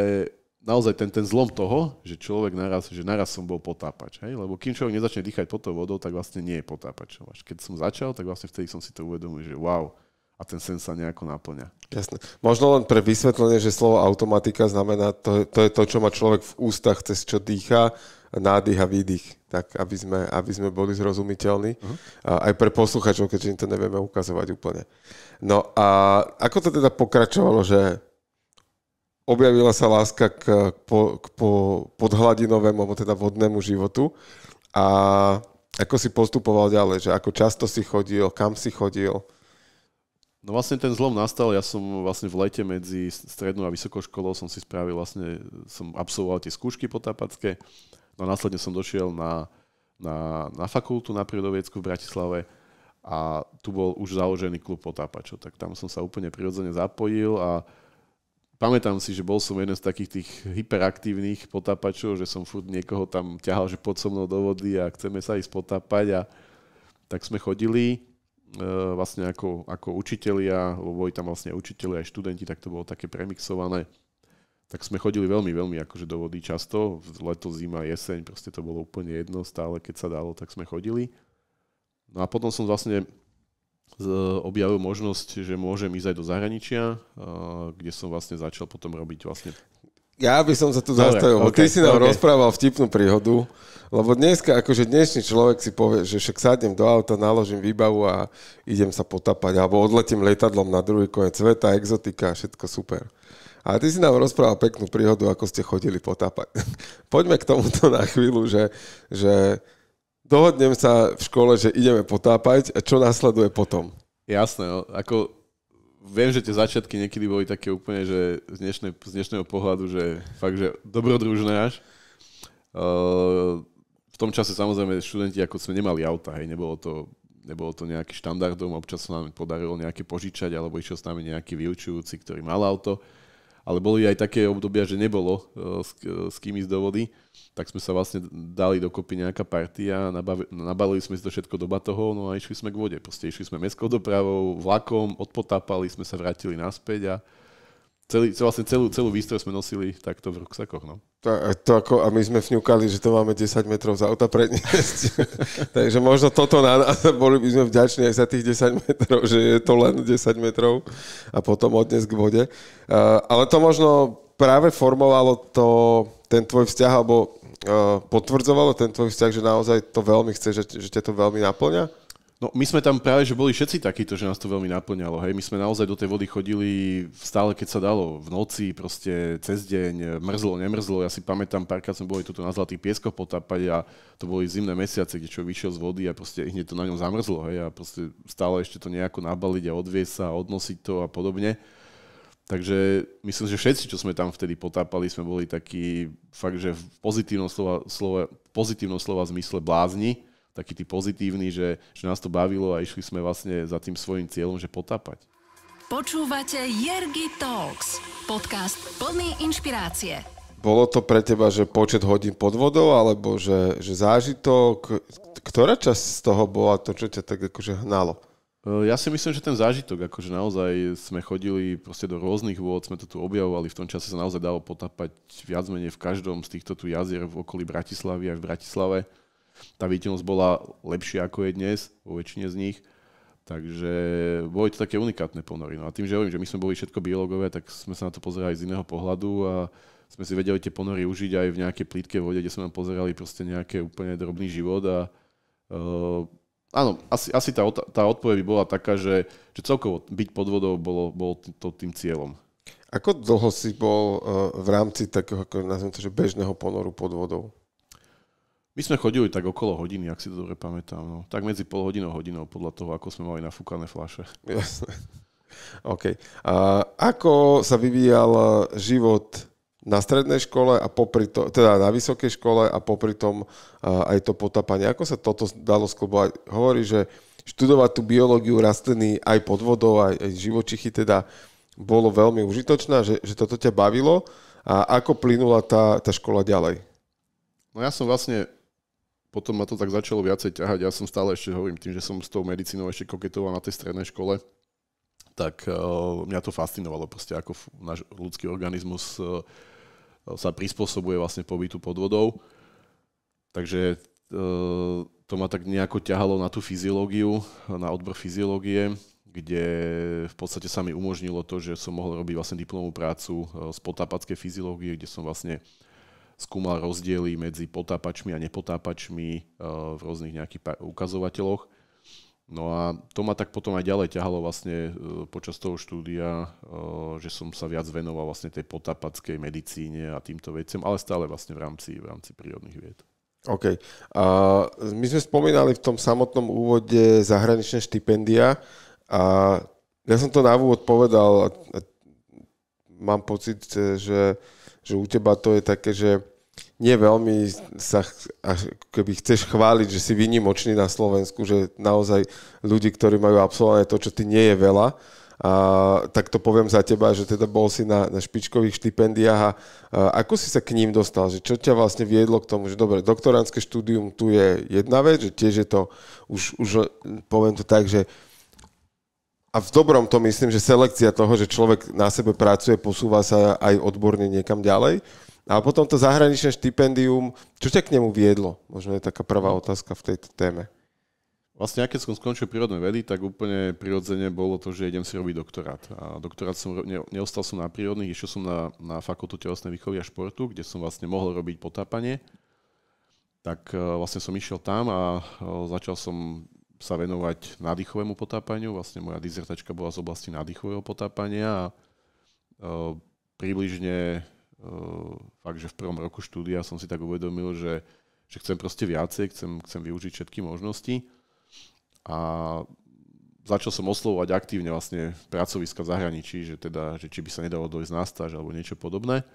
naozaj ten, ten zlom toho, že človek naraz, že naraz som bol potápač. Hej? Lebo kým človek nezačne dýchať pod tou vodou, tak vlastne nie je potápač. Až keď som začal, tak vlastne vtedy som si to uvedomil, že wow, a ten sen sa nejako naplňa. Jasne. Možno len pre vysvetlenie, že slovo automatika znamená, to, to je to, čo má človek v ústach, cez čo dýcha, nádych a výdych, tak aby sme, aby sme boli zrozumiteľní. Uh-huh. Aj pre posluchačov, keďže im to nevieme ukazovať úplne. No a ako to teda pokračovalo, že objavila sa láska k, po, k po, podhladinovému, alebo teda vodnému životu a ako si postupoval ďalej, že ako často si chodil, kam si chodil? No vlastne ten zlom nastal, ja som vlastne v lete medzi strednou a vysokou školou som si spravil vlastne, som absolvoval tie skúšky potápacké, no a následne som došiel na, na, na fakultu na prírodoviecku v Bratislave a tu bol už založený klub potápačov, tak tam som sa úplne prirodzene zapojil a pamätám si, že bol som jeden z takých tých hyperaktívnych potápačov, že som furt niekoho tam ťahal, že pod so mnou do vody a chceme sa ísť potápať a tak sme chodili e, vlastne ako, ako učitelia, lebo boli tam vlastne učitelia aj študenti, tak to bolo také premixované. Tak sme chodili veľmi, veľmi akože do vody často, leto, zima, jeseň, proste to bolo úplne jedno, stále keď sa dalo, tak sme chodili. No a potom som vlastne Eh, objavil možnosť, že môžem ísť aj do zahraničia, eh, kde som vlastne začal potom robiť vlastne... Ja by som sa tu dobre, zastavil, okay, ty si nám okay. rozprával vtipnú príhodu, lebo dneska, akože dnešný človek si povie, že však sadnem do auta, naložím výbavu a idem sa potapať, alebo odletím letadlom na druhý koniec sveta, exotika, všetko super. A ty si nám rozprával peknú príhodu, ako ste chodili potapať. <laughs> Poďme k tomuto na chvíľu, že, že dohodnem sa v škole, že ideme potápať a čo následuje potom? Jasné, no, ako viem, že tie začiatky niekedy boli také úplne, že z, dnešnej, z dnešného pohľadu, že fakt, že dobrodružné až. Uh, v tom čase samozrejme študenti ako sme nemali auta, hej, nebolo to, nebolo to nejaký štandardom, občas sa nám podarilo nejaké požičať, alebo išiel s nami nejaký vyučujúci, ktorý mal auto. Uh, ale boli aj také obdobia, že nebolo e, s, e, s kým ísť do vody, tak sme sa vlastne dali dokopy nejaká partia, nabavi, nabalili sme si to všetko do batohov, no a išli sme k vode. Proste išli sme mestskou dopravou, vlakom, odpotápali sme sa, vrátili naspäť a celý, vlastne celú, celú výstroj sme nosili takto v ruksakoch. No. To, to ako, a my sme fňukali, že to máme 10 metrov z auta predniesť. <laughs> Takže možno toto na nás, boli by sme vďační aj za tých 10 metrov, že je to len 10 metrov a potom odnes k vode. Uh, ale to možno práve formovalo to, ten tvoj vzťah, alebo uh, potvrdzovalo ten tvoj vzťah, že naozaj to veľmi chce, že, že ťa to veľmi naplňa? No, my sme tam práve, že boli všetci takíto, že nás to veľmi naplňalo. Hej. My sme naozaj do tej vody chodili stále, keď sa dalo. V noci, proste cez deň, mrzlo, nemrzlo. Ja si pamätám, párkrát sme boli tuto na Zlatých pieskoch potápať a to boli zimné mesiace, kde čo vyšiel z vody a proste hneď to na ňom zamrzlo. Hej. A proste stále ešte to nejako nabaliť a odviesť sa, odnosiť to a podobne. Takže myslím, že všetci, čo sme tam vtedy potápali, sme boli takí fakt, že v pozitívnom slova, slova, pozitívnom slova zmysle blázni taký tí pozitívny, že, že nás to bavilo a išli sme vlastne za tým svojim cieľom, že potápať. Počúvate Jergy Talks, podcast plný inšpirácie. Bolo to pre teba, že počet hodín pod vodou, alebo že, že zážitok? Ktorá časť z toho bola to, čo ťa tak akože hnalo? E, ja si myslím, že ten zážitok, akože naozaj sme chodili proste do rôznych vôd, sme to tu objavovali, v tom čase sa naozaj dalo potapať viac menej v každom z týchto tu jazier v okolí Bratislavy aj v Bratislave tá výkonnosť bola lepšia ako je dnes vo väčšine z nich. Takže boli to také unikátne ponory. No a tým, že hovorím, že my sme boli všetko biologové, tak sme sa na to pozerali z iného pohľadu a sme si vedeli tie ponory užiť aj v nejakej plítke vode, kde sme nám pozerali proste nejaké úplne drobný život a uh, áno, asi, asi tá, tá odpoveď by bola taká, že, že celkovo byť pod vodou bolo, bolo to tým cieľom. Ako dlho si bol e, v rámci takého, ako nazviem to, že bežného ponoru pod vodou? My sme chodili tak okolo hodiny, ak si to dobre pamätám. No. Tak medzi pol hodinou a hodinou, podľa toho, ako sme mali nafúkané flaše. Jasne. OK. A ako sa vyvíjal život na strednej škole a popri to, teda na vysokej škole a popri tom aj to potapanie. Ako sa toto dalo sklobovať? Hovorí, že študovať tú biológiu rastliny aj pod vodou, aj, aj živočichy teda bolo veľmi užitočná, že, že toto ťa bavilo a ako plynula tá, tá škola ďalej? No ja som vlastne potom ma to tak začalo viacej ťahať. Ja som stále ešte hovorím tým, že som s tou medicínou ešte koketoval na tej strednej škole, tak uh, mňa to fascinovalo proste, ako náš ľudský organizmus uh, sa prispôsobuje vlastne pobytu pod vodou. Takže uh, to ma tak nejako ťahalo na tú fyziológiu, na odbor fyziológie, kde v podstate sa mi umožnilo to, že som mohol robiť vlastne diplomovú prácu z potápackej fyziológie, kde som vlastne uh, skúmal rozdiely medzi potápačmi a nepotápačmi eh, v rôznych nejakých ukazovateľoch. No a to ma tak potom aj ďalej ťahalo vlastne eh, počas toho štúdia, eh, že som sa viac venoval vlastne tej potápackej medicíne a týmto veciam, ale stále vlastne v rámci, v rámci prírodných vied. OK. A my sme spomínali v tom samotnom úvode zahraničné štipendia a ja som to na úvod povedal a mám pocit, že že u teba to je také, že nie veľmi sa keby chceš chváliť, že si vynimočný na Slovensku, že naozaj ľudí, ktorí majú absolvované to, čo ty nie je veľa, a, tak to poviem za teba, že teda bol si na, na špičkových štipendiách a, a ako si sa k ním dostal, že čo ťa vlastne viedlo k tomu, že dobre, doktorantské štúdium tu je jedna vec, že tiež je to, už, už poviem to tak, že a v dobrom to myslím, že selekcia toho, že človek na sebe pracuje, posúva sa aj odborne niekam ďalej. A potom to zahraničné štipendium, čo ťa k nemu viedlo? Možno je taká prvá no. otázka v tejto téme. Vlastne ja keď som skončil prírodné vedy, tak úplne prirodzene bolo to, že idem si robiť doktorát. A doktorát som, ne, neostal som na prírodných, išiel som na, na fakultu telesnej výchovy a športu, kde som vlastne mohol robiť potápanie. Tak e, vlastne som išiel tam a e, začal som sa venovať nádychovému potápaniu. Vlastne moja dizertačka bola z oblasti nádychového potápania a e, približne uh, fakt, že v prvom roku štúdia som si tak uvedomil, že, že chcem proste viacej, chcem, chcem využiť všetky možnosti a začal som oslovovať aktívne vlastne pracoviska v zahraničí, že teda, že či by sa nedalo dojsť na stáž alebo niečo podobné.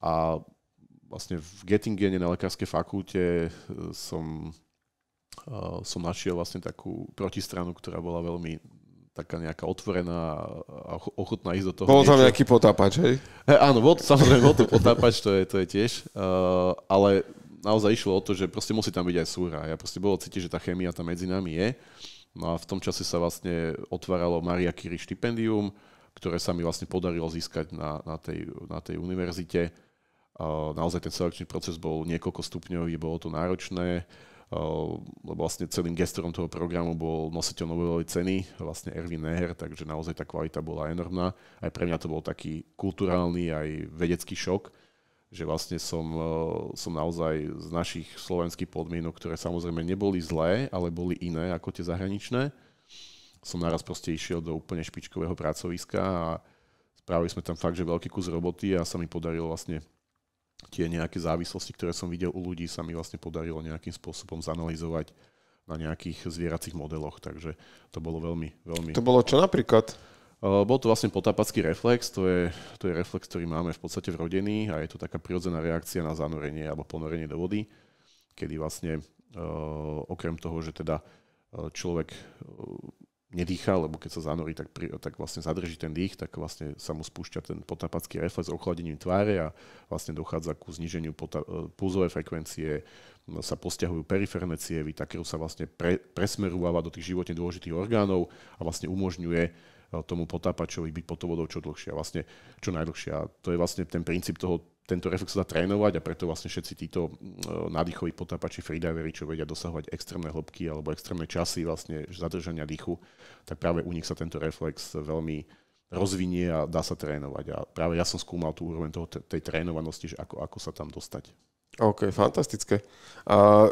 A vlastne v Gettingene na lekárskej fakulte e, som som našiel vlastne takú protistranu, ktorá bola veľmi taká nejaká otvorená a ochotná ísť do toho. Bol tam nejaký potápač, hej? He, áno, bol, samozrejme, bol to potápač, to je, to je tiež. Uh, ale naozaj išlo o to, že proste musí tam byť aj súra. Ja proste bolo cítiť, že tá chémia tam medzi nami je. No a v tom čase sa vlastne otváralo Maria Curie štipendium, ktoré sa mi vlastne podarilo získať na, na, tej, na tej univerzite. Uh, naozaj ten selekčný proces bol niekoľko stupňový, bolo to náročné. Uh, lebo vlastne celým gestorom toho programu bol nositeľ Nobelovej ceny, vlastne Erwin Neher, takže naozaj tá kvalita bola enormná. Aj pre mňa to bol taký kulturálny, aj vedecký šok, že vlastne som, som naozaj z našich slovenských podmienok, ktoré samozrejme neboli zlé, ale boli iné ako tie zahraničné, som naraz proste išiel do úplne špičkového pracoviska a spravili sme tam fakt, že veľký kus roboty a sa mi podarilo vlastne tie nejaké závislosti, ktoré som videl u ľudí, sa mi vlastne podarilo nejakým spôsobom zanalizovať na nejakých zvieracích modeloch, takže to bolo veľmi, veľmi... To bolo čo napríklad? Eh, bol to vlastne potápacký reflex, to je, to je reflex, ktorý máme v podstate vrodený a je to taká prirodzená reakcia na zanorenie alebo ponorenie do vody, kedy vlastne eh, okrem toho, že teda eh, človek nedýcha, lebo keď sa zanorí, tak, pri, tak vlastne zadrží ten dých, tak vlastne sa mu spúšťa ten potapacký reflex ochladením tváre a vlastne dochádza ku zniženiu pota- e, pulzovej frekvencie, no, sa postiahujú periférne cievy, tak sa vlastne pre, presmerúva do tých životne dôležitých orgánov a vlastne umožňuje e, tomu potápačovi byť pod vodou čo dlhšie, vlastne čo najdlhšie. A to je vlastne ten princíp toho tento reflex sa dá trénovať a preto vlastne všetci títo e, nádychoví potápači, freediveri, čo vedia dosahovať extrémne hĺbky alebo extrémne časy vlastne zadržania dýchu, tak práve u nich sa tento reflex veľmi rozvinie a dá sa trénovať. A práve ja som skúmal tú úroveň toho, tej trénovanosti, že ako, ako sa tam dostať. OK, fantastické. A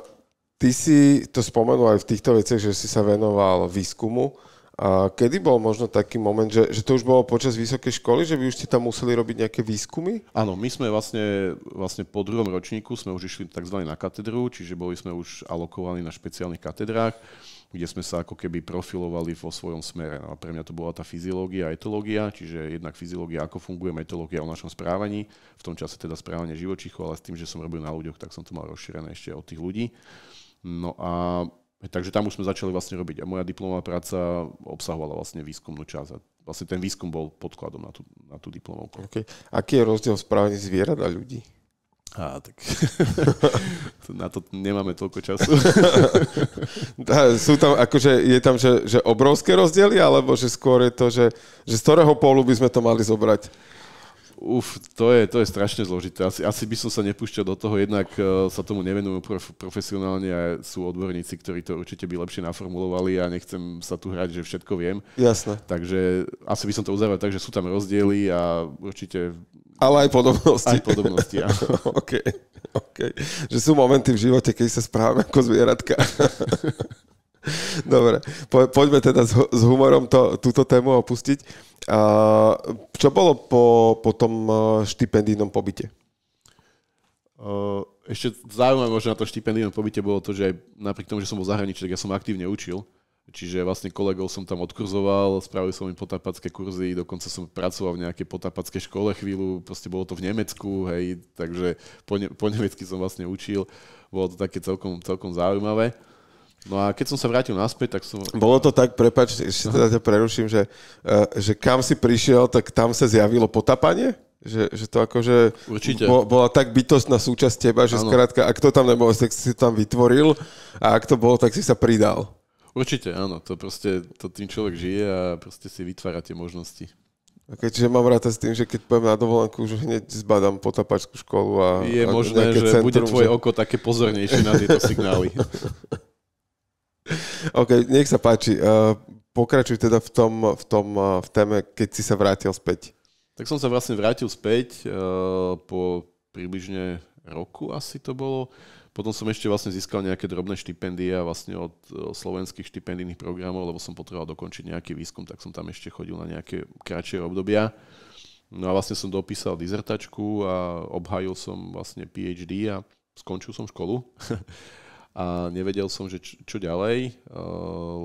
ty si to spomenul aj v týchto veciach, že si sa venoval výskumu a kedy bol možno taký moment, že, že to už bolo počas vysokej školy, že vy už ste tam museli robiť nejaké výskumy? Áno, my sme vlastne, vlastne po druhom ročníku sme už išli tzv. na katedru, čiže boli sme už alokovaní na špeciálnych katedrách, kde sme sa ako keby profilovali vo svojom smere. No a pre mňa to bola tá fyziológia a etológia, čiže jednak fyziológia, ako funguje, etológia o našom správaní, v tom čase teda správanie živočíchov, ale s tým, že som robil na ľuďoch, tak som to mal rozšírené ešte od tých ľudí. No a Takže tam už sme začali vlastne robiť a moja diplomová práca obsahovala vlastne výskumnú časť a vlastne ten výskum bol podkladom na tú, na tú diplomovku. Okay. Aký je rozdiel správne zvierat a ľudí? Á, tak <laughs> na to nemáme toľko času. <laughs> Sú tam, akože, je tam, že, že obrovské rozdiely, alebo že skôr je to, že, že z ktorého polu by sme to mali zobrať? Uf, to je, to je strašne zložité. Asi, asi by som sa nepúšťal do toho, jednak e, sa tomu nevenujú prof, profesionálne a sú odborníci, ktorí to určite by lepšie naformulovali a nechcem sa tu hrať, že všetko viem. Jasné. Takže asi by som to uzával tak, že sú tam rozdiely a určite... Ale aj podobnosti. Aj podobnosti, áno. <laughs> okay, OK. Že sú momenty v živote, keď sa správame ako zvieratka. <laughs> Dobre, po, poďme teda s, s humorom to, túto tému opustiť. A, čo bolo po, po tom e, štipendijnom pobyte? E, ešte zaujímavé možno na to štipendijnom pobyte bolo to, že aj napriek tomu, že som bol zahraničí, tak ja som aktívne učil. Čiže vlastne kolegov som tam odkurzoval, spravil som im potapacké kurzy, dokonca som pracoval v nejakej potapacké škole chvíľu, proste bolo to v Nemecku, hej, takže po, ne- po nemecky som vlastne učil, bolo to také celkom, celkom zaujímavé. No a keď som sa vrátil naspäť, tak som... Bolo to tak, prepač, ešte teda ťa preruším, že, eh, že kam si prišiel, tak tam sa zjavilo potapanie? Že, že to akože Určite. Bo, bola tak bytostná súčasť teba, že ano. skrátka, ak to tam nebolo, tak si tam vytvoril a ak to bolo, tak si sa pridal. Určite, áno. To proste, to tým človek žije a proste si vytvára tie možnosti. A keďže mám ráta s tým, že keď pôjdem na dovolenku, už hneď zbadám potapačskú školu a... Je a možné, že centrum, bude tvoje že... oko také pozornejšie na tieto signály. <laughs> OK, nech sa páči. Eh, pokračuj teda v tom, v tom eh, v téme, keď si sa vrátil späť. Tak som sa vlastne vrátil späť eh, po približne roku asi to bolo. Potom som ešte vlastne získal nejaké drobné štipendia vlastne od slovenských štipendijných programov, lebo som potreboval dokončiť nejaký výskum, tak som tam ešte chodil na nejaké kratšie obdobia. No a vlastne som dopísal dizertačku a obhajil som vlastne PhD a skončil som školu. <laughs> a nevedel som, že čo, čo ďalej,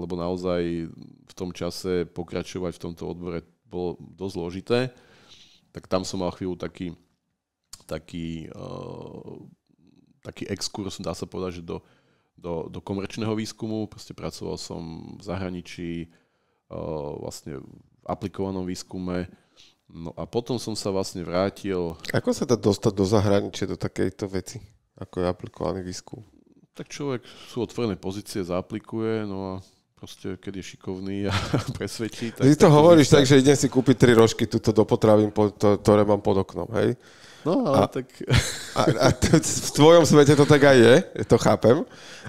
lebo naozaj v tom čase pokračovať v tomto odbore bolo dosť zložité. Tak tam som mal chvíľu taký, taký, taký exkurs, dá sa povedať, že do, do, do komerčného výskumu. Proste pracoval som v zahraničí, vlastne v aplikovanom výskume. No a potom som sa vlastne vrátil... Ako sa dá dostať do zahraničia, do takejto veci, ako je aplikovaný výskum? Tak človek sú otvorené pozície, zaaplikuje, no a proste, keď je šikovný a <laughs> presvedčí. Tak, Ty to hovoríš tak, že idem si kúpiť tri rožky, tu to dopotravím, ktoré mám pod oknom, hej? No, ale a, tak... A, a t- v tvojom svete to tak aj je, to chápem,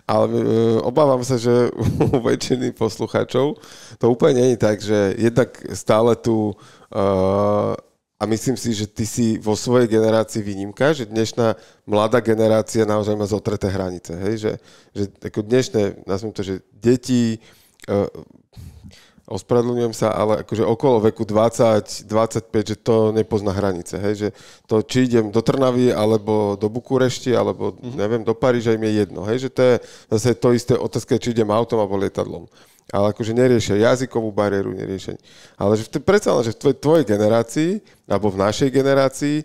ale uh, obávam sa, že <laughs> u väčšiny poslucháčov to úplne nie je tak, že jednak stále tu uh, a myslím si, že ty si vo svojej generácii výnimka, že dnešná mladá generácia naozaj má zotreté hranice. Hej? Že, že ako dnešné, nazviem to, že deti, uh, ospravedlňujem sa, ale akože okolo veku 20, 25, že to nepozná hranice. Hej? Že to, či idem do Trnavy, alebo do Bukurešti, alebo mm-hmm. neviem, do Paríža im je jedno. Hej? Že to je zase to isté otázka, či idem autom alebo lietadlom ale akože neriešia jazykovú bariéru, neriešia. Ale že v, predsa len, že v tvojej, tvojej generácii, alebo v našej generácii,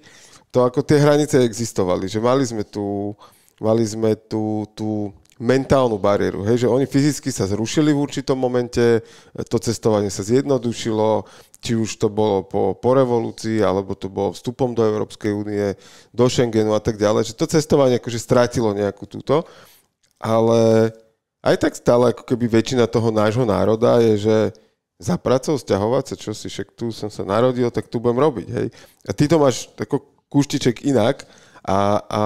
to ako tie hranice existovali, že mali sme tu, mali sme tu, tú mentálnu bariéru, hej, že oni fyzicky sa zrušili v určitom momente, to cestovanie sa zjednodušilo, či už to bolo po, po revolúcii, alebo to bolo vstupom do Európskej únie, do Schengenu a tak ďalej, že to cestovanie akože strátilo nejakú túto, ale aj tak stále ako keby väčšina toho nášho národa je, že za pracou stiahovať sa, čo si však tu som sa narodil, tak tu budem robiť. Hej. A ty to máš tako kuštiček inak a, a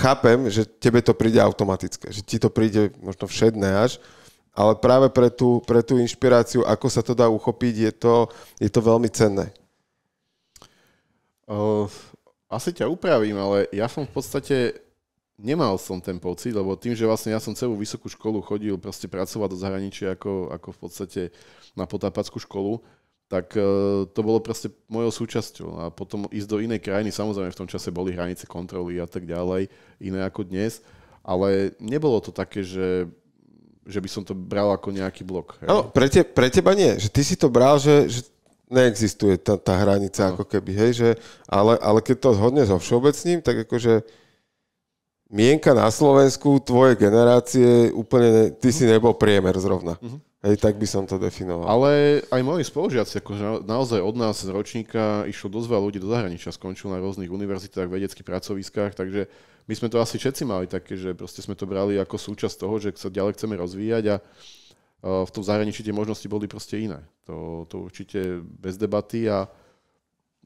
chápem, že tebe to príde automatické, že ti to príde možno všedné až, ale práve pre tú, pre tú inšpiráciu, ako sa to dá uchopiť, je to, je to veľmi cenné. Uh, asi ťa upravím, ale ja som v podstate nemal som ten pocit, lebo tým, že vlastne ja som celú vysokú školu chodil proste pracovať do zahraničia ako, ako v podstate na potápackú školu, tak e, to bolo proste mojou súčasťou. A potom ísť do inej krajiny, samozrejme v tom čase boli hranice kontroly a tak ďalej, iné ako dnes, ale nebolo to také, že že by som to bral ako nejaký blok. Áno, pre, te, pre teba nie, že ty si to bral, že, že neexistuje tá, tá hranica no. ako keby, hej, že, ale, ale keď to hodne so všeobecným, tak akože mienka na Slovensku tvoje generácie úplne, ne, ty si mhm. nebol priemer zrovna. Mm-hmm. Hej, tak by som to definoval. Ale aj moji spolužiaci, akože naozaj od nás z ročníka išlo dosť veľa ľudí do zahraničia, skončil na rôznych univerzitách, vedeckých pracoviskách, takže my sme to asi všetci mali také, že proste sme to brali ako súčasť toho, že sa ďalej chceme rozvíjať a e, v tom zahraničí tie možnosti boli proste iné. To, to určite bez debaty a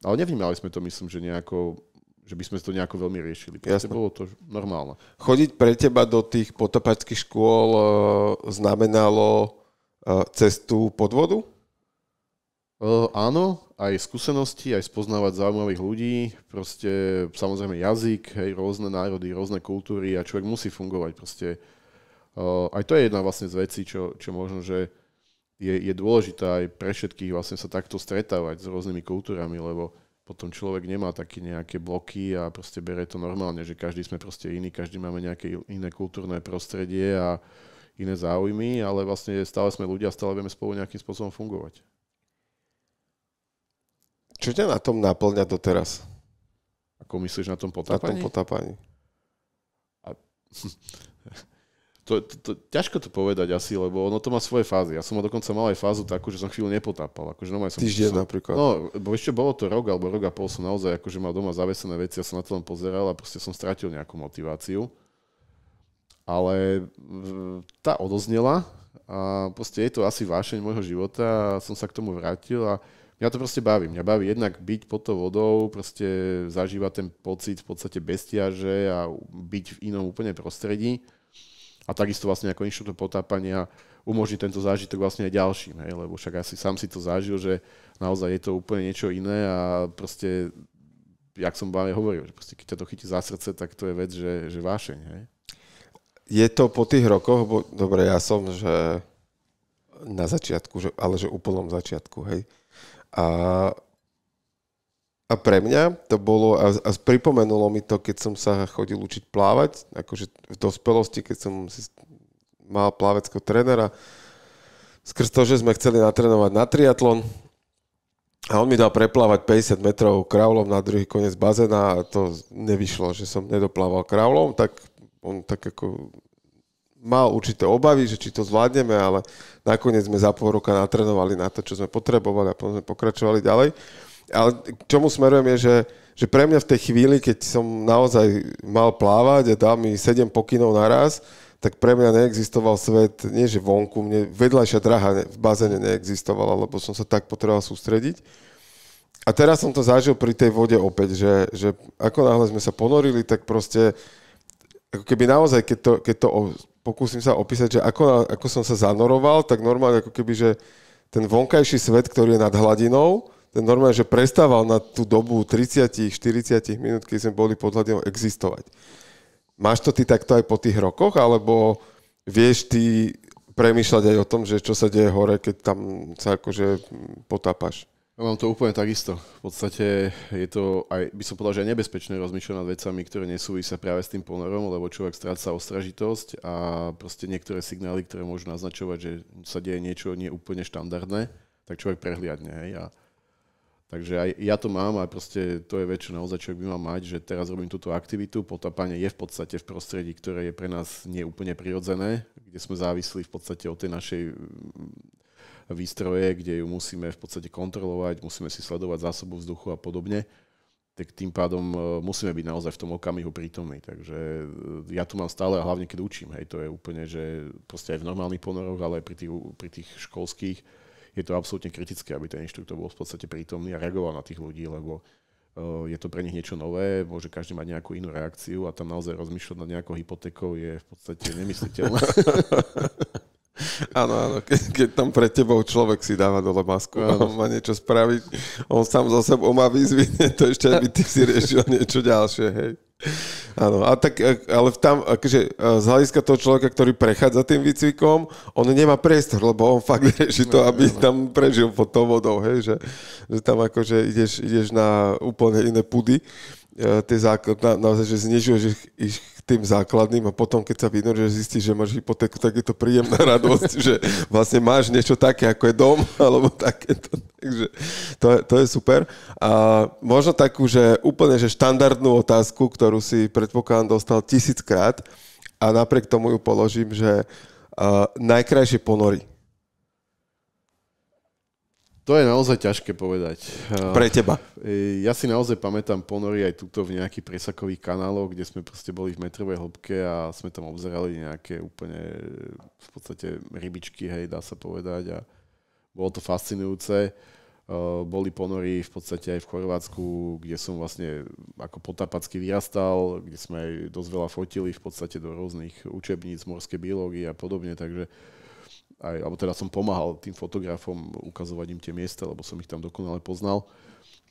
ale nevnímali sme to, myslím, že nejako že by sme to nejako veľmi riešili. Proste Jasne. bolo to normálne. Chodiť pre teba do tých potopačských škôl uh, znamenalo uh, cestu pod vodu? Uh, áno, aj skúsenosti, aj spoznávať zaujímavých ľudí, proste samozrejme jazyk, hej, rôzne národy, rôzne kultúry a človek musí fungovať proste. Uh, aj to je jedna vlastne z vecí, čo, čo možno, že je, je dôležité aj pre všetkých vlastne sa takto stretávať s rôznymi kultúrami, lebo potom človek nemá také nejaké bloky a proste berie to normálne, že každý sme proste iný, každý máme nejaké iné kultúrne prostredie a iné záujmy, ale vlastne stále sme ľudia, stále vieme spolu nejakým spôsobom fungovať. Čo ťa na tom naplňa doteraz? Ako myslíš na tom potápaní? Na tom potápaní. A, <laughs> to, to, to, ťažko to povedať asi, lebo ono to má svoje fázy. Ja som mal dokonca mal aj fázu takú, že som chvíľu nepotápal. Akože som, Týždeň som, napríklad. No, bo ešte bolo to rok alebo rok a pol som naozaj akože mal doma zavesené veci a som na to len pozeral a proste som stratil nejakú motiváciu. Ale tá odoznela a proste je to asi vášeň môjho života a som sa k tomu vrátil a mňa to proste baví. Mňa baví jednak byť pod tou vodou, proste zažívať ten pocit v podstate bestiaže a byť v inom úplne prostredí a takisto vlastne ako inštitút potápania umožní tento zážitok vlastne aj ďalším, hej, lebo však asi sám si to zažil, že naozaj je to úplne niečo iné a proste, jak som vám hovoril, že proste, keď ťa to chytí za srdce, tak to je vec, že, že vášeň, hej. Je to po tých rokoch, bo, dobre, ja som, že na začiatku, že, ale že úplnom začiatku, hej. A a pre mňa to bolo, a, a pripomenulo mi to, keď som sa chodil učiť plávať, akože v dospelosti, keď som si mal pláveckého trénera, skrz to, že sme chceli natrénovať na triatlon, a on mi dal preplávať 50 metrov kraulom na druhý koniec bazéna a to nevyšlo, že som nedoplával kraulom, tak on tak ako mal určité obavy, že či to zvládneme, ale nakoniec sme za pol roka natrénovali na to, čo sme potrebovali a potom sme pokračovali ďalej. Ale k čomu smerujem je, že, že pre mňa v tej chvíli, keď som naozaj mal plávať a dal mi 7 pokynov naraz, tak pre mňa neexistoval svet, nie že vonku, mne vedľajšia draha v bazéne neexistovala, lebo som sa tak potreboval sústrediť. A teraz som to zažil pri tej vode opäť, že, že ako náhle sme sa ponorili, tak proste, ako keby naozaj, keď to, keď to pokúsim sa opísať, že ako, ako som sa zanoroval, tak normálne ako keby, že ten vonkajší svet, ktorý je nad hladinou, ten normálne, že prestával na tú dobu 30-40 minút, keď sme boli pod hľadom existovať. Máš to ty takto aj po tých rokoch, alebo vieš ty premýšľať aj o tom, že čo sa deje hore, keď tam sa akože potápaš? Ja mám to úplne takisto. V podstate je to aj, by som povedal, že aj nebezpečné rozmýšľať nad vecami, ktoré nesúvisia práve s tým ponorom, lebo človek stráca ostražitosť a proste niektoré signály, ktoré môžu naznačovať, že sa deje niečo nie úplne štandardné, tak človek prehliadne. Hej? A Takže aj ja to mám a proste to je väčšina naozaj, čo by mal mať, že teraz robím túto aktivitu, potápanie je v podstate v prostredí, ktoré je pre nás neúplne prirodzené, kde sme závisli v podstate od tej našej mm, výstroje, kde ju musíme v podstate kontrolovať, musíme si sledovať zásobu vzduchu a podobne, tak tým pádom e, musíme byť naozaj v tom okamihu prítomní. Takže e, ja tu mám stále, a hlavne keď učím, hej, to je úplne, že proste aj v normálnych ponoroch, ale aj pri tých, pri tých školských, je to absolútne kritické, aby ten inštruktor bol v podstate prítomný a reagoval na tých ľudí, lebo eh, je to pre nich niečo nové, môže každý mať nejakú inú reakciu a tam naozaj rozmýšľať nad nejakou hypotékou je v podstate nemysliteľné. <laughs> <laughs> Áno, áno, Ke, keď tam pred tebou človek si dáva dole masku a on má niečo spraviť, on sám za sebou má výzvy, <laughs> to ešte aby ty si riešil <laughs> niečo ďalšie, hej. Áno, a tak, e, ale tam, akže, e, z hľadiska toho človeka, ktorý prechádza tým výcvikom, on nemá priestor, lebo on fakt rieši to, aby tam prežil pod tou vodou, hej, že, že tam akože ideš, ideš na úplne iné pudy, e, tie zákon, na, naozaj, že znižuješ ich, ich tým základným a potom, keď sa vynoríš, zistíš, že máš hypotéku, tak je to príjemná <laughs> radosť, že vlastne máš niečo také, ako je dom, <laughs> alebo takéto. Takže to, je, to je super. A možno takú, že úplne že štandardnú otázku, ktorú si predpokladám dostal tisíckrát a napriek tomu ju položím, že uh, najkrajšie ponory. To je naozaj ťažké povedať. Eh, Pre teba. Eh, ja si naozaj pamätám ponory aj tuto v nejakých presakových kanáloch, kde sme proste boli v metrovej hĺbke a sme tam obzerali nejaké úplne v podstate rybičky, hej, dá sa povedať. A bolo to fascinujúce. Eh, boli ponory v podstate aj v Chorvátsku, kde som vlastne ako potapacky vyrastal, kde sme aj dosť veľa fotili v podstate do rôznych učebníc morskej biológie a podobne, takže aj, alebo teda som pomáhal tým fotografom ukazovať im tie miesta, lebo som ich tam dokonale poznal.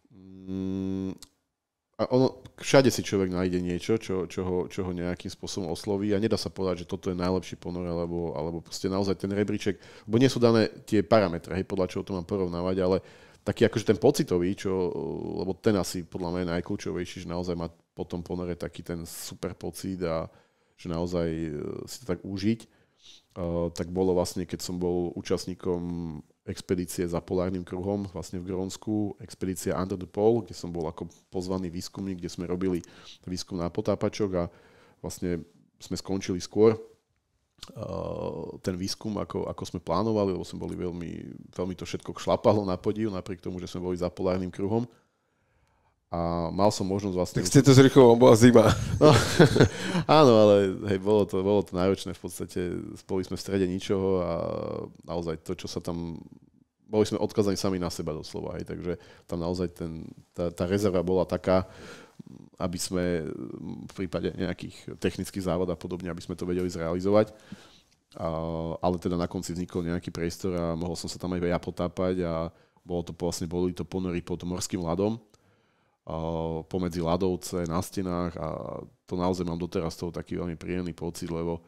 Mm, a ono, všade si človek nájde niečo, čo, čo, ho, čo ho nejakým spôsobom osloví a nedá sa povedať, že toto je najlepší ponor, alebo, alebo proste naozaj ten rebríček, lebo nie sú dané tie parametre, hej, podľa čoho to mám porovnávať, ale taký akože ten pocitový, čo, lebo ten asi podľa mňa je najkľúčovejší, že naozaj má po tom ponore taký ten super pocit a že naozaj e, si to tak užiť Eh, tak bolo vlastne, keď som bol účastníkom expedície za polárnym kruhom vlastne v Grónsku, expedícia Under the Pole, kde som bol ako pozvaný výskumník, kde sme robili výskum na potápačok a vlastne sme skončili skôr eh, ten výskum, ako, ako sme plánovali, lebo sme boli veľmi, veľmi to všetko šlapalo na podiv, napriek tomu, že sme boli za polárnym kruhom a mal som možnosť vlastne... Tak ste to zrychlo, bola zima. No, <laughs> áno, ale hej, bolo to, bolo to náročné v podstate. Spoli sme v strede ničoho a naozaj to, čo sa tam... Boli sme odkazaní sami na seba doslova, hej, takže tam naozaj ten, tá, tá rezerva bola taká, aby sme v prípade nejakých technických závod a podobne, aby sme to vedeli zrealizovať. A, ale teda na konci vznikol nejaký priestor a mohol som sa tam aj ja potápať a bolo to vlastne, boli to ponory pod morským ľadom, pomedzi ľadovce na stenách a to naozaj mám doteraz toho taký veľmi príjemný pocit, lebo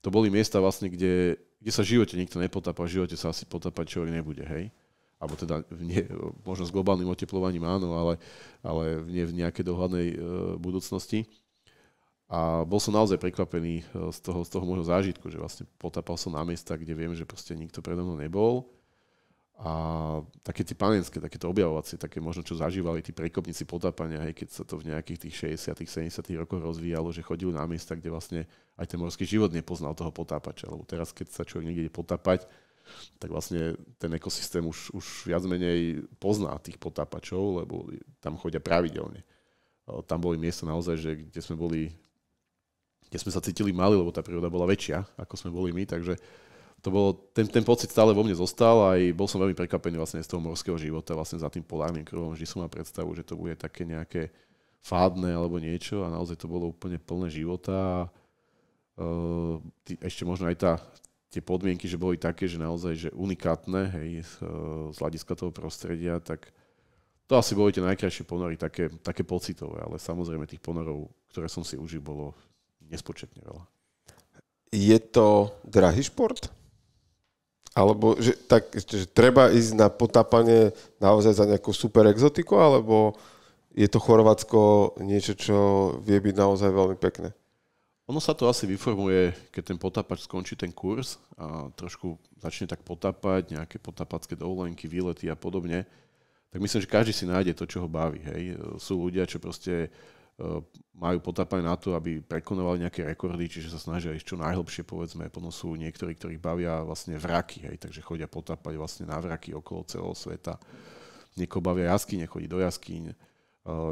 to boli miesta vlastne, kde, kde sa v živote nikto nepotápa, v živote sa asi potápať človek nebude, hej? Alebo teda nie, možno s globálnym oteplovaním áno, ale, ale nie v nejakej dohľadnej e, budúcnosti. A bol som naozaj prekvapený e, z toho, z toho môjho zážitku, že vlastne potápal som na miesta, kde viem, že proste nikto predo mnou nebol a také tie panenské, takéto objavovacie, také možno čo zažívali tí prekopníci potápania, hej, keď sa to v nejakých tých 60 70 rokoch rozvíjalo, že chodili na miesta, kde vlastne aj ten morský život nepoznal toho potápača. Lebo teraz, keď sa človek niekde ide potápať, tak vlastne ten ekosystém už, už viac menej pozná tých potápačov, lebo tam chodia pravidelne. Tam boli miesta naozaj, že kde sme boli kde sme sa cítili mali, lebo tá príroda bola väčšia, ako sme boli my, takže uh, to bolo, ten, ten pocit stále vo mne zostal a aj bol som veľmi prekvapený vlastne z toho morského života, vlastne za tým polárnym krvom, že som mal predstavu, že to bude také nejaké fádne alebo niečo a naozaj to bolo úplne plné života. E, ešte možno aj tá, tie podmienky, že boli také, že naozaj že unikátne hej, e, z hľadiska toho prostredia, tak to asi boli tie najkrajšie ponory, také, také pocitové, ale samozrejme tých ponorov, ktoré som si užil, bolo nespočetne veľa. Je to drahý šport? Alebo že, tak, že treba ísť na potápanie naozaj za nejakú super exotiku, alebo je to Chorvátsko niečo, čo vie byť naozaj veľmi pekné? Ono sa to asi vyformuje, keď ten potápač skončí ten kurz a trošku začne tak potápať, nejaké potápacké dovolenky, výlety a podobne, tak myslím, že každý si nájde to, čo ho baví. Hej. Sú ľudia, čo proste Eh, majú potápané na to, aby prekonovali nejaké rekordy, čiže sa snažia ísť čo najhlbšie, povedzme, sú niektorí, ktorí bavia vlastne vraky, hej, takže chodia potápať vlastne na vraky okolo celého sveta. Niekoho bavia jaskyne, chodí do jaskyň, eh,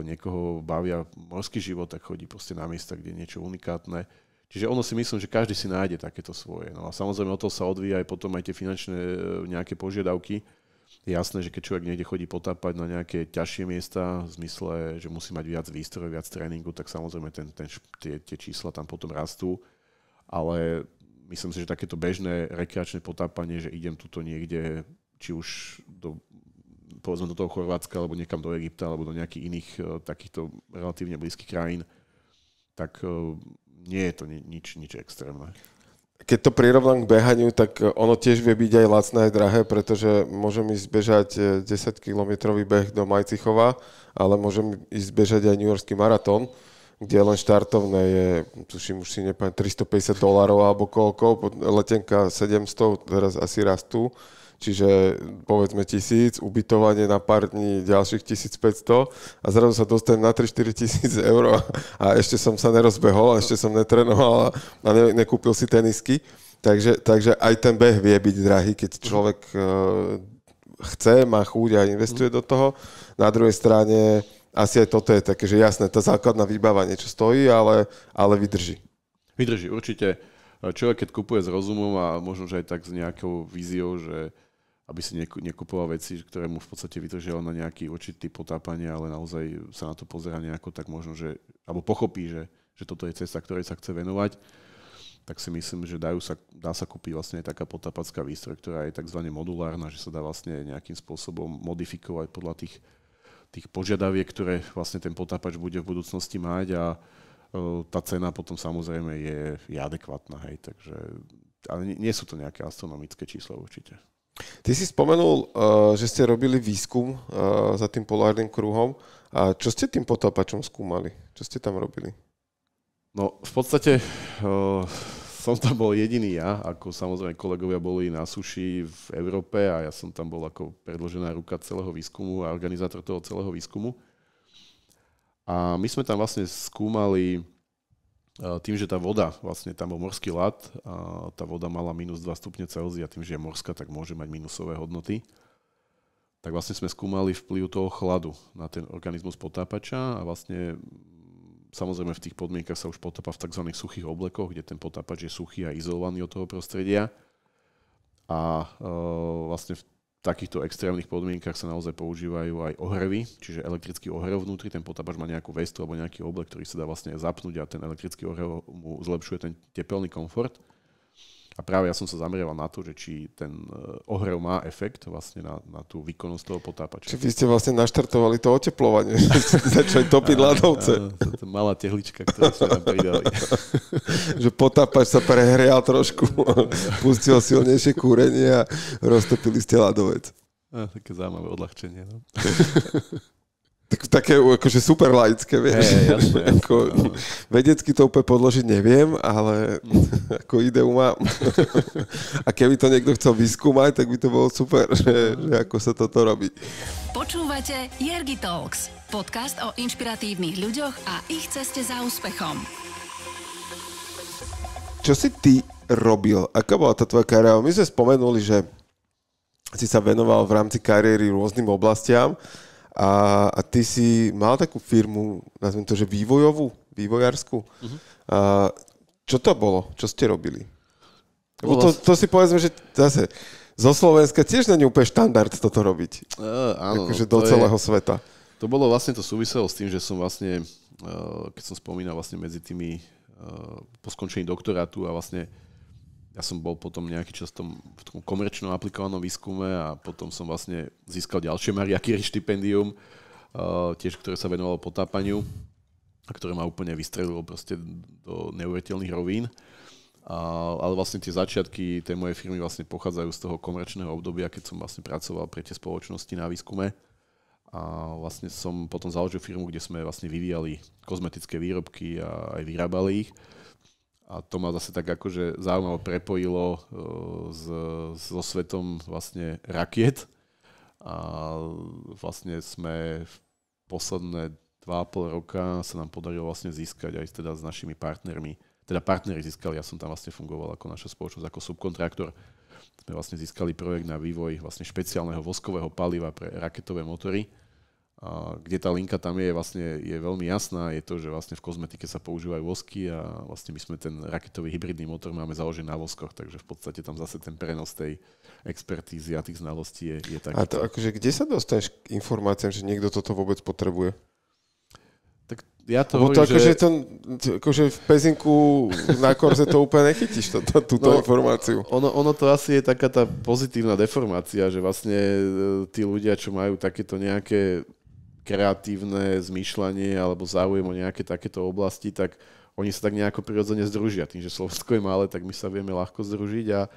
niekoho bavia morský život, tak chodí proste na miesta, kde je niečo unikátne. Čiže ono si myslím, že každý si nájde takéto svoje. No a samozrejme o to sa odvíja aj potom aj tie finančné eh, nejaké požiadavky, jasné, že keď človek niekde chodí potápať na nejaké ťažšie miesta, v zmysle, že musí mať viac výstroj, viac tréningu, tak samozrejme ten, ten, tie, tie čísla tam potom rastú. Ale myslím si, že takéto bežné rekreačné potápanie, že idem tuto niekde, či už do, povedzme do toho Chorvátska, alebo niekam do Egypta, alebo do nejakých iných e, takýchto relatívne blízkych krajín, tak e, nie je to nič, nič extrémne keď to prirovnám k behaniu, tak e, ono tiež vie byť aj lacné, aj drahé, pretože môžem ísť bežať 10-kilometrový e, beh do Majcichova, ale môžem ísť bežať aj New Yorkský maratón, kde len štartovné je, tuším, už si nepamätám, 350 dolárov alebo koľko, letenka 700, teraz asi rastú čiže povedzme tisíc, ubytovanie na pár dní ďalších 1500 a zrazu sa dostanem na 3-4 tisíc eur a ešte som sa nerozbehol, a ešte som netrenoval a ne, nekúpil si tenisky. Takže, takže aj ten beh vie byť drahý, keď človek uh, chce, má chuť a investuje do toho. Na druhej strane asi aj toto je také, že jasné, tá základná výbava niečo stojí, ale, ale vydrží. Vydrží, určite. Človek, keď kupuje s rozumom a možno, že aj tak s nejakou víziou, že aby si nekupoval veci, ktoré mu v podstate vytržia na nejaký určitý potápanie, ale naozaj sa na to pozera nejako, tak možno, že, alebo pochopí, že, že toto je cesta, ktorej sa chce venovať, tak si myslím, že dajú sa, dá sa kúpiť vlastne aj taká potápacká výstroj, ktorá je tzv. modulárna, že sa dá vlastne nejakým spôsobom modifikovať podľa tých, tých požiadaviek, ktoré vlastne ten potápač bude v budúcnosti mať a e, tá cena potom samozrejme je, je adekvátna, hej, takže ale nie, nie sú to nejaké astronomické číslo určite. Ty si spomenul, eh, že ste robili výskum eh, za tým polárnym kruhom. A čo ste tým potápačom skúmali? Čo ste tam robili? No, v podstate eh, som tam bol jediný ja, ako samozrejme kolegovia boli na suši v Európe a ja som tam bol ako predložená ruka celého výskumu a organizátor toho celého výskumu. A my sme tam vlastne skúmali tým, že tá voda, vlastne tam bol morský ľad a tá voda mala minus 2 stupne Celzia, tým, že je morská, tak môže mať minusové hodnoty, tak vlastne sme skúmali vplyv toho chladu na ten organizmus potápača a vlastne mm, samozrejme v tých podmienkach sa už potápa v tzv. suchých oblekoch, kde ten potápač je suchý a izolovaný od toho prostredia. A e, vlastne v takýchto extrémnych podmienkach sa naozaj používajú aj ohrevy, čiže elektrický ohrev vnútri, ten potápač má nejakú vestu alebo nejaký oblek, ktorý sa dá vlastne zapnúť a ten elektrický ohrev mu zlepšuje ten tepelný komfort. A práve ja som sa zameriaval na to, že či ten e, ohrev má efekt vlastne na, na tú výkonnosť toho potápača. Či vy ste vlastne naštartovali to oteplovanie, ste <laughs> začali topiť ľadovce. to, je malá tehlička, ktorú sme tam pridali. <laughs> že potápač sa prehrial trošku, <laughs> pustil silnejšie kúrenie a roztopili ste ľadovec. A, také zaujímavé odľahčenie. No tak, také akože super laické, vieš. Hey, jasne, <laughs> ako, jasne. No. Vedecky to úplne podložiť neviem, ale <laughs> ako ideu mám. <laughs> A keby to niekto chcel vyskúmať, tak by to bolo super, že, že ako sa toto robí. Počúvate Jergi Talks, podcast o inšpiratívnych ľuďoch a ich ceste za úspechom. Čo si ty robil? Aká bola tá tvoja kariéra? My sme spomenuli, že si sa venoval v rámci kariéry rôznym oblastiam a, a ty si mal takú firmu, nazvem to, že vývojovú, vývojarskú. Uh-huh. Mhm. A, čo to bolo? Čo ste robili? Lebo to, to si povedzme, že zase zo Slovenska tiež na ňu úplne štandard toto robiť. Uh, áno. No, akože do celého je, sveta. To bolo vlastne, to súviselo s tým, že som vlastne, eh, keď som spomínal vlastne medzi tými eh, po skončení doktorátu a vlastne ja som bol potom nejaký čas v tom, komerčnom aplikovanom výskume a potom som vlastne získal ďalšie Maria Curie štipendium, uh, tiež ktoré sa venovalo potápaniu a ktoré ma úplne vystrelilo proste do neuveriteľných rovín. A, ale vlastne tie začiatky tej mojej firmy vlastne pochádzajú z toho komerčného obdobia, keď som vlastne pracoval pre tie spoločnosti na výskume. A vlastne som potom založil firmu, kde sme vlastne vyvíjali kozmetické výrobky a aj vyrábali ich a to ma zase tak akože zaujímavo prepojilo e, s, so svetom vlastne rakiet. A vlastne sme v posledné 2,5 roka sa nám podarilo vlastne získať aj teda s našimi partnermi. Teda partnery získali, ja som tam vlastne fungoval ako naša spoločnosť, ako subkontraktor. Sme vlastne získali projekt na vývoj vlastne špeciálneho voskového paliva pre raketové motory a kde tá linka tam je, vlastne je veľmi jasná, je to, že vlastne v kozmetike sa používajú vosky a vlastne my sme ten raketový hybridný motor máme založený na voskoch, takže v podstate tam zase ten prenos tej expertízy a tých znalostí je, je taký. A to akože, kde sa dostaneš k informáciám, že niekto toto vôbec potrebuje? Tak ja to hovorím, to akože, že... to, akože v pezinku na korze to úplne nechytíš, to, to, túto no, informáciu. Ono, ono to asi je taká tá pozitívna deformácia, že vlastne e, tí ľudia, čo majú takéto nejaké kreatívne zmýšľanie alebo záujem o nejaké takéto oblasti, tak oni sa tak nejako prirodzene združia. Tým, že Slovensko je malé, tak my sa vieme ľahko združiť a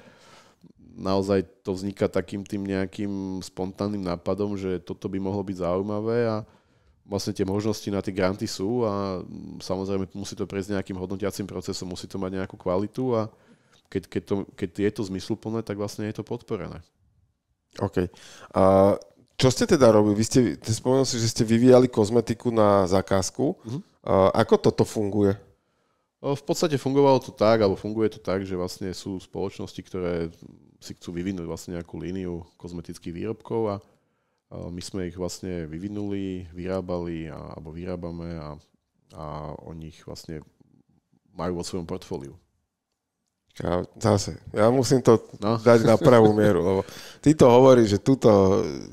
naozaj to vzniká takým tým nejakým spontánnym nápadom, že toto by mohlo byť zaujímavé a vlastne tie možnosti na tie granty sú a samozrejme musí to prejsť nejakým hodnotiacím procesom, musí to mať nejakú kvalitu a keď, keď, to, keď je to zmysluplné, tak vlastne je to podporené. OK. Uh, čo ste teda robili? Vy ste, ste spomenul si, že ste vyvíjali kozmetiku na zákazku. Mm-hmm. ako toto funguje? V podstate fungovalo to tak, alebo funguje to tak, že vlastne sú spoločnosti, ktoré si chcú vyvinúť vlastne nejakú líniu kozmetických výrobkov a my sme ich vlastne vyvinuli, vyrábali a, alebo vyrábame a, a oni ich vlastne majú vo svojom portfóliu. Ja, zase, ja musím to no. dať na pravú mieru, lebo ty to hovoríš, že túto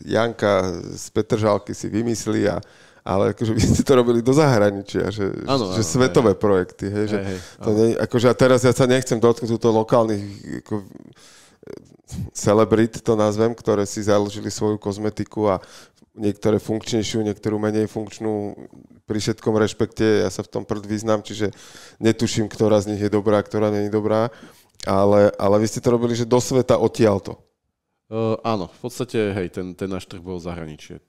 Janka z Petržalky si vymyslí, a, ale akože vy ste to robili do zahraničia, že, ano, že ano, svetové hej. projekty. Hej, hej, že hej, to nie, akože a teraz ja sa nechcem dotknúť túto lokálnych ako, eh, celebrit, to nazvem, ktoré si založili svoju kozmetiku a niektoré funkčnejšiu, niektorú menej funkčnú. Pri všetkom rešpekte ja sa v tom prd význam, čiže netuším, ktorá z nich je dobrá, ktorá není dobrá. Ale, ale vy ste to robili, že do sveta odtiaľto. Uh, áno, v podstate, hej, ten, ten náš trh bol zahraničie.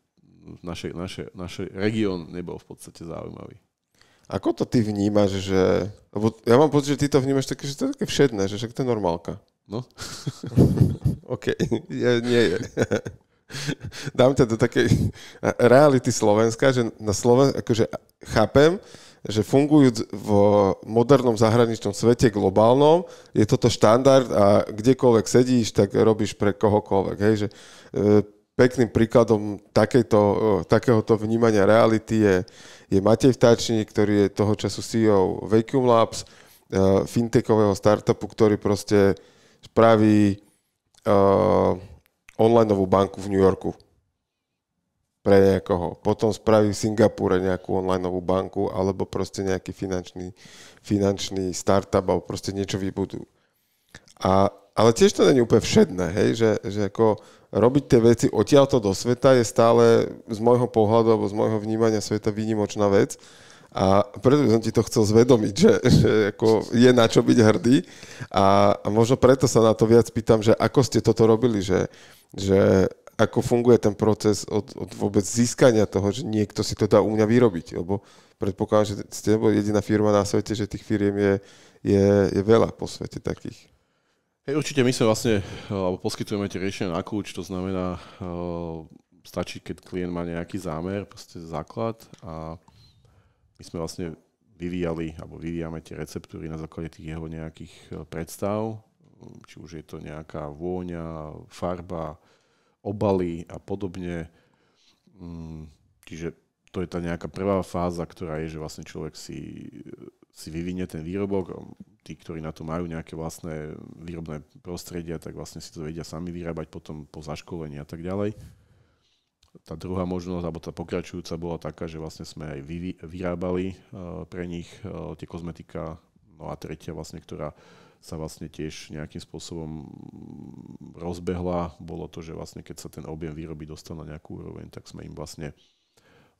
Naše, naše, naše región nebol v podstate zaujímavý. Ako to ty vnímaš, že... Lebo ja mám pocit, že ty to vnímaš také, že to je také všedné, že však to je normálka. No. <laughs> OK, <laughs> ja, nie je. <laughs> dám to do takej <laughs> reality Slovenska, že na Sloven, akože chápem, že fungujú v modernom zahraničnom svete globálnom, je toto štandard a kdekoľvek sedíš, tak robíš pre kohokoľvek. Hej, že, e, pekným príkladom takejto, e, takéhoto vnímania reality je, je Matej Vtáčnik, ktorý je toho času CEO Vacuum Labs, e, fintechového startupu, ktorý proste spraví uh, onlineovú banku v New Yorku pre nejakoho. Potom spraví v Singapúre nejakú onlineovú banku alebo proste nejaký finančný, finančný startup alebo proste niečo vybudujú. A, ale tiež to není úplne všedné, hej, že, že ako robiť tie veci odtiaľto do sveta je stále z môjho pohľadu alebo z môjho vnímania sveta výnimočná vec. A preto som ti to chcel zvedomiť, že, že ako je na čo byť hrdý. A, a možno preto sa na to viac pýtam, že ako ste toto robili, že, že ako funguje ten proces od, od vôbec získania toho, že niekto si to dá u mňa vyrobiť. Lebo predpokladám, že ste neboli jediná firma na svete, že tých firiem je, je, je veľa po svete takých. Hej, určite my sa vlastne, eh, alebo poskytujeme tie riešenia na kľúč, to znamená, eh, stačí, keď klient má nejaký zámer, proste základ a my sme vlastne vyvíjali alebo vyvíjame tie receptúry na základe tých jeho nejakých e, predstav, mm, či už je to nejaká vôňa, farba, obaly a podobne. Mm, čiže to je tá nejaká prvá fáza, ktorá je, že vlastne človek si, e, si vyvinie ten výrobok. Tí, ktorí na to majú nejaké vlastné výrobné prostredia, tak vlastne si to vedia sami vyrábať potom po zaškolení a tak ďalej tá druhá možnosť, alebo tá pokračujúca bola taká, že vlastne sme aj vy, vyrábali uh, pre nich uh, tie kozmetika, no a tretia vlastne, ktorá sa vlastne tiež nejakým spôsobom mm, rozbehla, bolo to, že vlastne keď sa ten objem výroby dostal na nejakú úroveň, tak sme im vlastne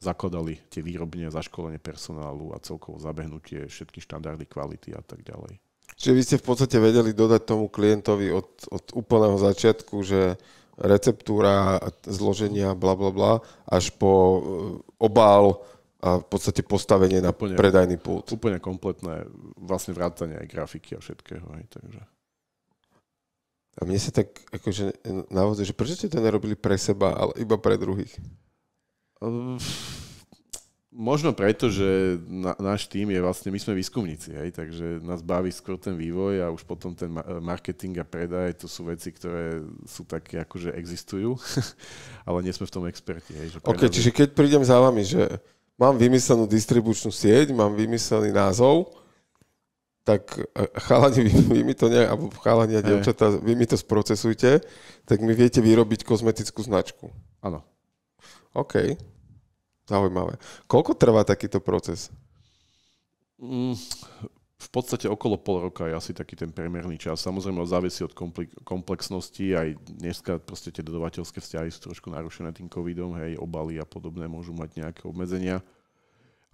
zakladali tie výrobne, zaškolenie personálu a celkovo zabehnutie, všetky štandardy kvality a tak ďalej. Čiže vy ste v podstate vedeli dodať tomu klientovi od, od úplného začiatku, že receptúra, zloženia, bla bla bla, až po eh, obal a v podstate postavenie na úplne, predajný pult. Úplne kompletné, vlastne vrátanie aj grafiky a všetkého. Aj, takže. A mne sa tak akože eh, naozaj, že prečo ste to nerobili pre seba, ale iba pre druhých? Uh Možno preto, že na, náš tým je vlastne, my sme výskumníci, hej, takže nás baví skôr ten vývoj a už potom ten marketing a predaj, to sú veci, ktoré sú také, akože existujú, <laughs> ale nie sme v tom experti. Hej, že OK, čiže keď prídem za vami, že mám vymyslenú distribučnú sieť, mám vymyslený názov, tak e, chalani, <laughs> vy, vy mi to nejak, alebo chalani a dievčatá, vy mi to sprocesujte, tak mi viete vyrobiť kozmetickú značku. Áno. OK. Zaujímavé. Koľko trvá takýto proces? Mm, v podstate okolo pol roka je asi taký ten priemerný čas. Samozrejme, závisí od komplexnosti, aj dneska proste tie dodavateľské vzťahy sú trošku narušené tým covidom, hej, obaly a podobné môžu mať nejaké obmedzenia.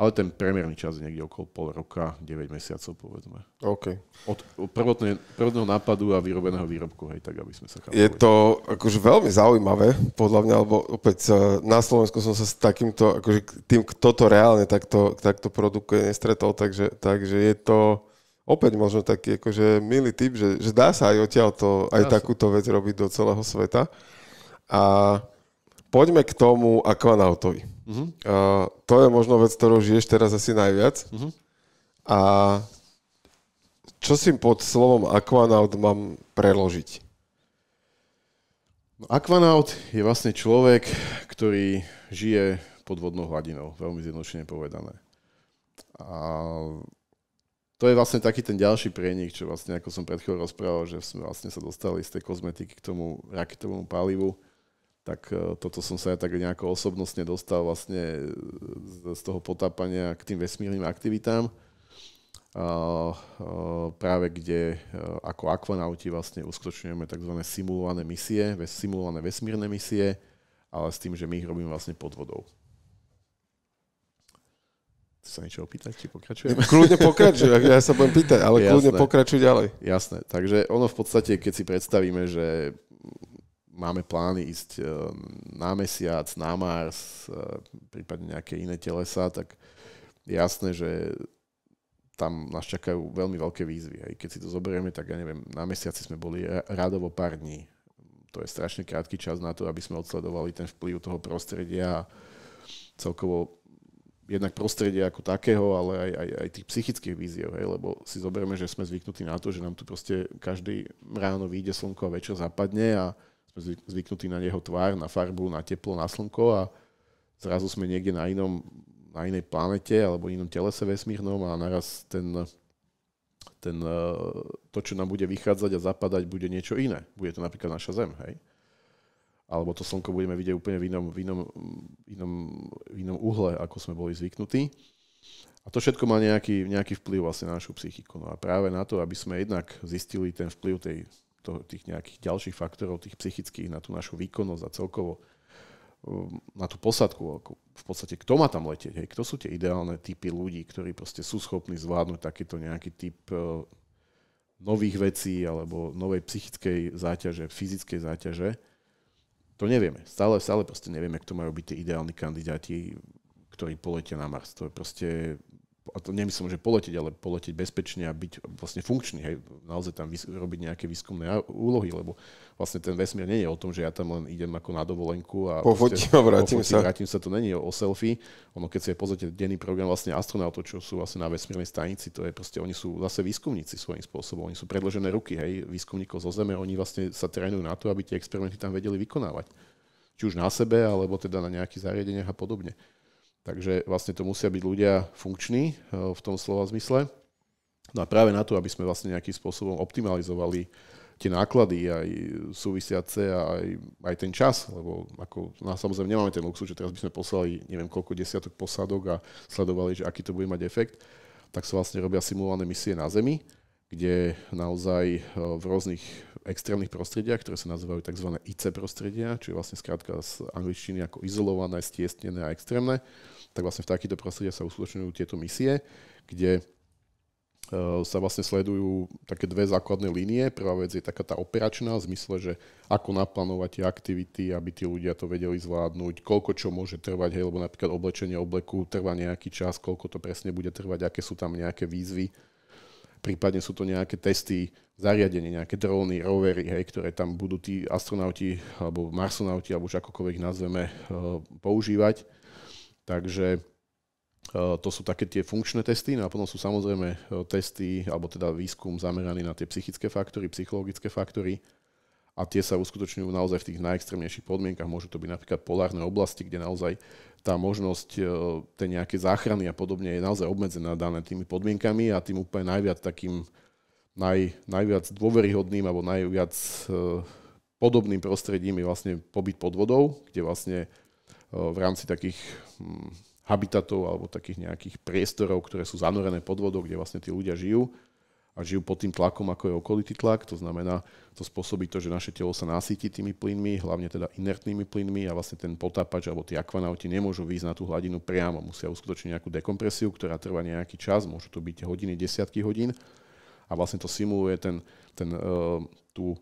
Ale ten priemerný čas je niekde okolo pol roka, 9 mesiacov povedzme. OK. Od prvotného nápadu a vyrobeného výrobku, hej, tak aby sme sa chápali. Je to akože veľmi zaujímavé, podľa mňa, lebo opäť eh, na Slovensku som sa s takýmto, akože tým, kto to reálne takto, takto produkuje, nestretol, takže, takže je to opäť možno taký akože milý typ, že, že dá sa aj odtiaľ to, aj dá takúto sa. vec robiť do celého sveta. A poďme k tomu Aquanautovi. Uh-huh. Uh, to je možno vec, ktorú žiješ teraz asi najviac. Uh-huh. A čo si pod slovom aquanaut mám preložiť? No, aquanaut je vlastne človek, ktorý žije pod vodnou hladinou, veľmi zjednodušene povedané. A to je vlastne taký ten ďalší prienik, čo vlastne, ako som pred chvíľou rozprával, že sme vlastne sa dostali z tej kozmetiky k tomu raketovému palivu, tak e, toto som sa ja tak nejako osobnostne dostal vlastne e, z toho potápania k tým vesmírnym aktivitám. E, práve kde ako akvanauti vlastne uskutočňujeme tzv. simulované misie, simulované vesmírne misie, ale s tým, že my ich robíme vlastne pod vodou. Chceš sa niečo opýtať, či pokračujem? <laughs> Kľudne pokračuj, ja sa budem pýtať, ale kľudne pokračuj ďalej. Jasné, takže ono v podstate, keď si predstavíme, že máme plány ísť eh, na mesiac, na Mars, eh, prípadne nejaké iné telesa, tak je jasné, že tam nás čakajú veľmi veľké výzvy. Aj keď si to zoberieme, tak ja neviem, na mesiaci sme boli radovo pár dní. To je strašne krátky čas na to, aby sme odsledovali ten vplyv toho prostredia a celkovo jednak prostredia ako takého, ale aj, aj, aj tých psychických víziev, hej, lebo si zoberieme, že sme zvyknutí na to, že nám tu proste každý ráno vyjde slnko a večer zapadne a sme zvyknutí na jeho tvár, na farbu, na teplo, na slnko a zrazu sme niekde na inom na inej planete alebo inom telese vesmírnom a naraz ten, ten, e, to, čo nám bude vychádzať a zapadať, bude niečo iné. Bude to napríklad naša Zem, hej? Alebo to slnko budeme vidieť úplne v inom, v inom, inom, inom uhle, ako sme boli zvyknutí. A to všetko má nejaký, nejaký vplyv vlastne na našu psychiku. No a práve na to, aby sme jednak zistili ten vplyv tej to, tých nejakých ďalších faktorov, tých psychických na tú našu výkonnosť a celkovo um, na tú posadku, ako v podstate kto má tam letieť, hej, kto sú tie ideálne typy ľudí, ktorí proste sú schopní zvládnuť takýto nejaký typ uh, nových vecí alebo novej psychickej záťaže, fyzickej záťaže. To nevieme. Stále, stále proste nevieme, kto majú byť tie ideálni kandidáti, ktorí poletia na Mars. To je proste a to nemyslím, že poletieť, ale poletieť bezpečne a byť vlastne funkčný, hej, naozaj tam vys- robiť nejaké výskumné úlohy, lebo vlastne ten vesmír nie je o tom, že ja tam len idem ako na dovolenku a pofotím a vrátim sa. Vrátim sa, to není o selfie. Ono, keď si pozrite denný program vlastne astronautov, čo sú vlastne na vesmírnej stanici, to je proste, oni sú zase výskumníci svojím spôsobom, oni sú predložené ruky, hej, výskumníkov zo Zeme, oni vlastne sa trénujú na to, aby tie experimenty tam vedeli vykonávať. Či už na sebe, alebo teda na nejakých zariadeniach a podobne. Takže vlastne to musia byť ľudia funkční eh, v tom slova zmysle. No a práve na to, aby sme vlastne nejakým spôsobom optimalizovali tie náklady aj súvisiace a aj, aj ten čas, lebo ako, no, samozrejme nemáme ten luxus, že teraz by sme poslali neviem koľko desiatok posádok a sledovali, že aký to bude mať efekt, tak sa vlastne robia simulované misie na Zemi, kde naozaj eh, v rôznych extrémnych prostrediach, ktoré sa nazývajú tzv. IC prostredia, čiže vlastne skrátka z angličtiny ako izolované, stiesnené a extrémne, tak vlastne v takýchto prostrediach sa uskutočňujú tieto misie, kde e, sa vlastne sledujú také dve základné línie. Prvá vec je taká tá operačná, v zmysle, že ako naplánovať tie aktivity, aby tí ľudia to vedeli zvládnuť, koľko čo môže trvať, hej, lebo napríklad oblečenie obleku trvá nejaký čas, koľko to presne bude trvať, aké sú tam nejaké výzvy prípadne sú to nejaké testy, zariadenie, nejaké dróny, rovery, hej, ktoré tam budú tí astronauti alebo marsonauti, alebo už akokoľvek ich nazveme, eh, používať. Takže eh, to sú také tie funkčné testy, no a potom sú samozrejme eh, testy, alebo teda výskum zameraný na tie psychické faktory, psychologické faktory a tie sa uskutočňujú naozaj v tých najextrémnejších podmienkach. Môžu to byť napríklad polárne oblasti, kde naozaj tá možnosť e, tej nejaké záchrany a podobne je naozaj obmedzená dané tými podmienkami a tým úplne najviac takým naj, najviac dôveryhodným alebo najviac e, podobným prostredím je vlastne pobyt pod vodou, kde vlastne e, v rámci takých mm, habitatov alebo takých nejakých priestorov, ktoré sú zanorené pod vodou, kde vlastne tí ľudia žijú, a žijú pod tým tlakom, ako je okolitý tlak. To znamená, to spôsobí to, že naše telo sa nasíti tými plynmi, hlavne teda inertnými plynmi a vlastne ten potápač alebo tí akvanauti nemôžu výjsť na tú hladinu priamo. Musia uskutočniť nejakú dekompresiu, ktorá trvá nejaký čas, môžu to byť hodiny, desiatky hodín a vlastne to simuluje ten, ten, e, tú,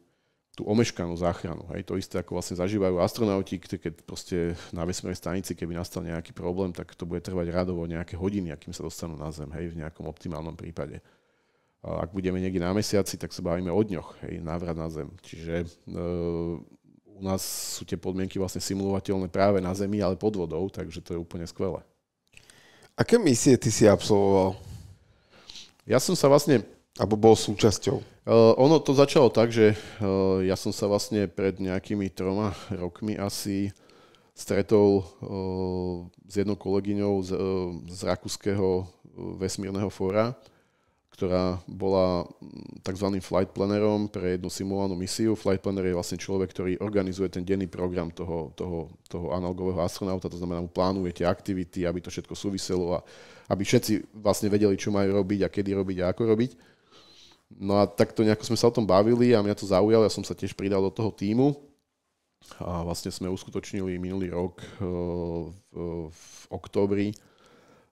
tú omeškanú záchranu. Hej, to isté, ako vlastne zažívajú astronauti, keď proste na vesmírnej stanici, keby nastal nejaký problém, tak to bude trvať radovo nejaké hodiny, akým sa dostanú na Zem, hej, v nejakom optimálnom prípade ak budeme niekde na mesiaci, tak sa bavíme o dňoch, hej, návrat na Zem. Čiže e, u nás sú tie podmienky vlastne simulovateľné práve na Zemi, ale pod vodou, takže to je úplne skvelé. Aké misie ty si absolvoval? Ja som sa vlastne... Abo bol súčasťou? E, ono to začalo tak, že e, ja som sa vlastne pred nejakými troma rokmi asi stretol e, s jednou kolegyňou z, e, z Rakúskeho e, vesmírneho fóra, ktorá bola mm, tzv. flight plannerom pre jednu simulovanú misiu. Flight planner je vlastne človek, ktorý organizuje ten denný program toho, toho, toho analogového astronauta, to znamená, mu plánuje tie aktivity, aby to všetko súviselo a aby všetci vlastne vedeli, čo majú robiť a kedy robiť a ako robiť. No a takto nejako sme sa o tom bavili a mňa to zaujalo, ja som sa tiež pridal do toho týmu a vlastne sme uskutočnili minulý rok e, v, v októbri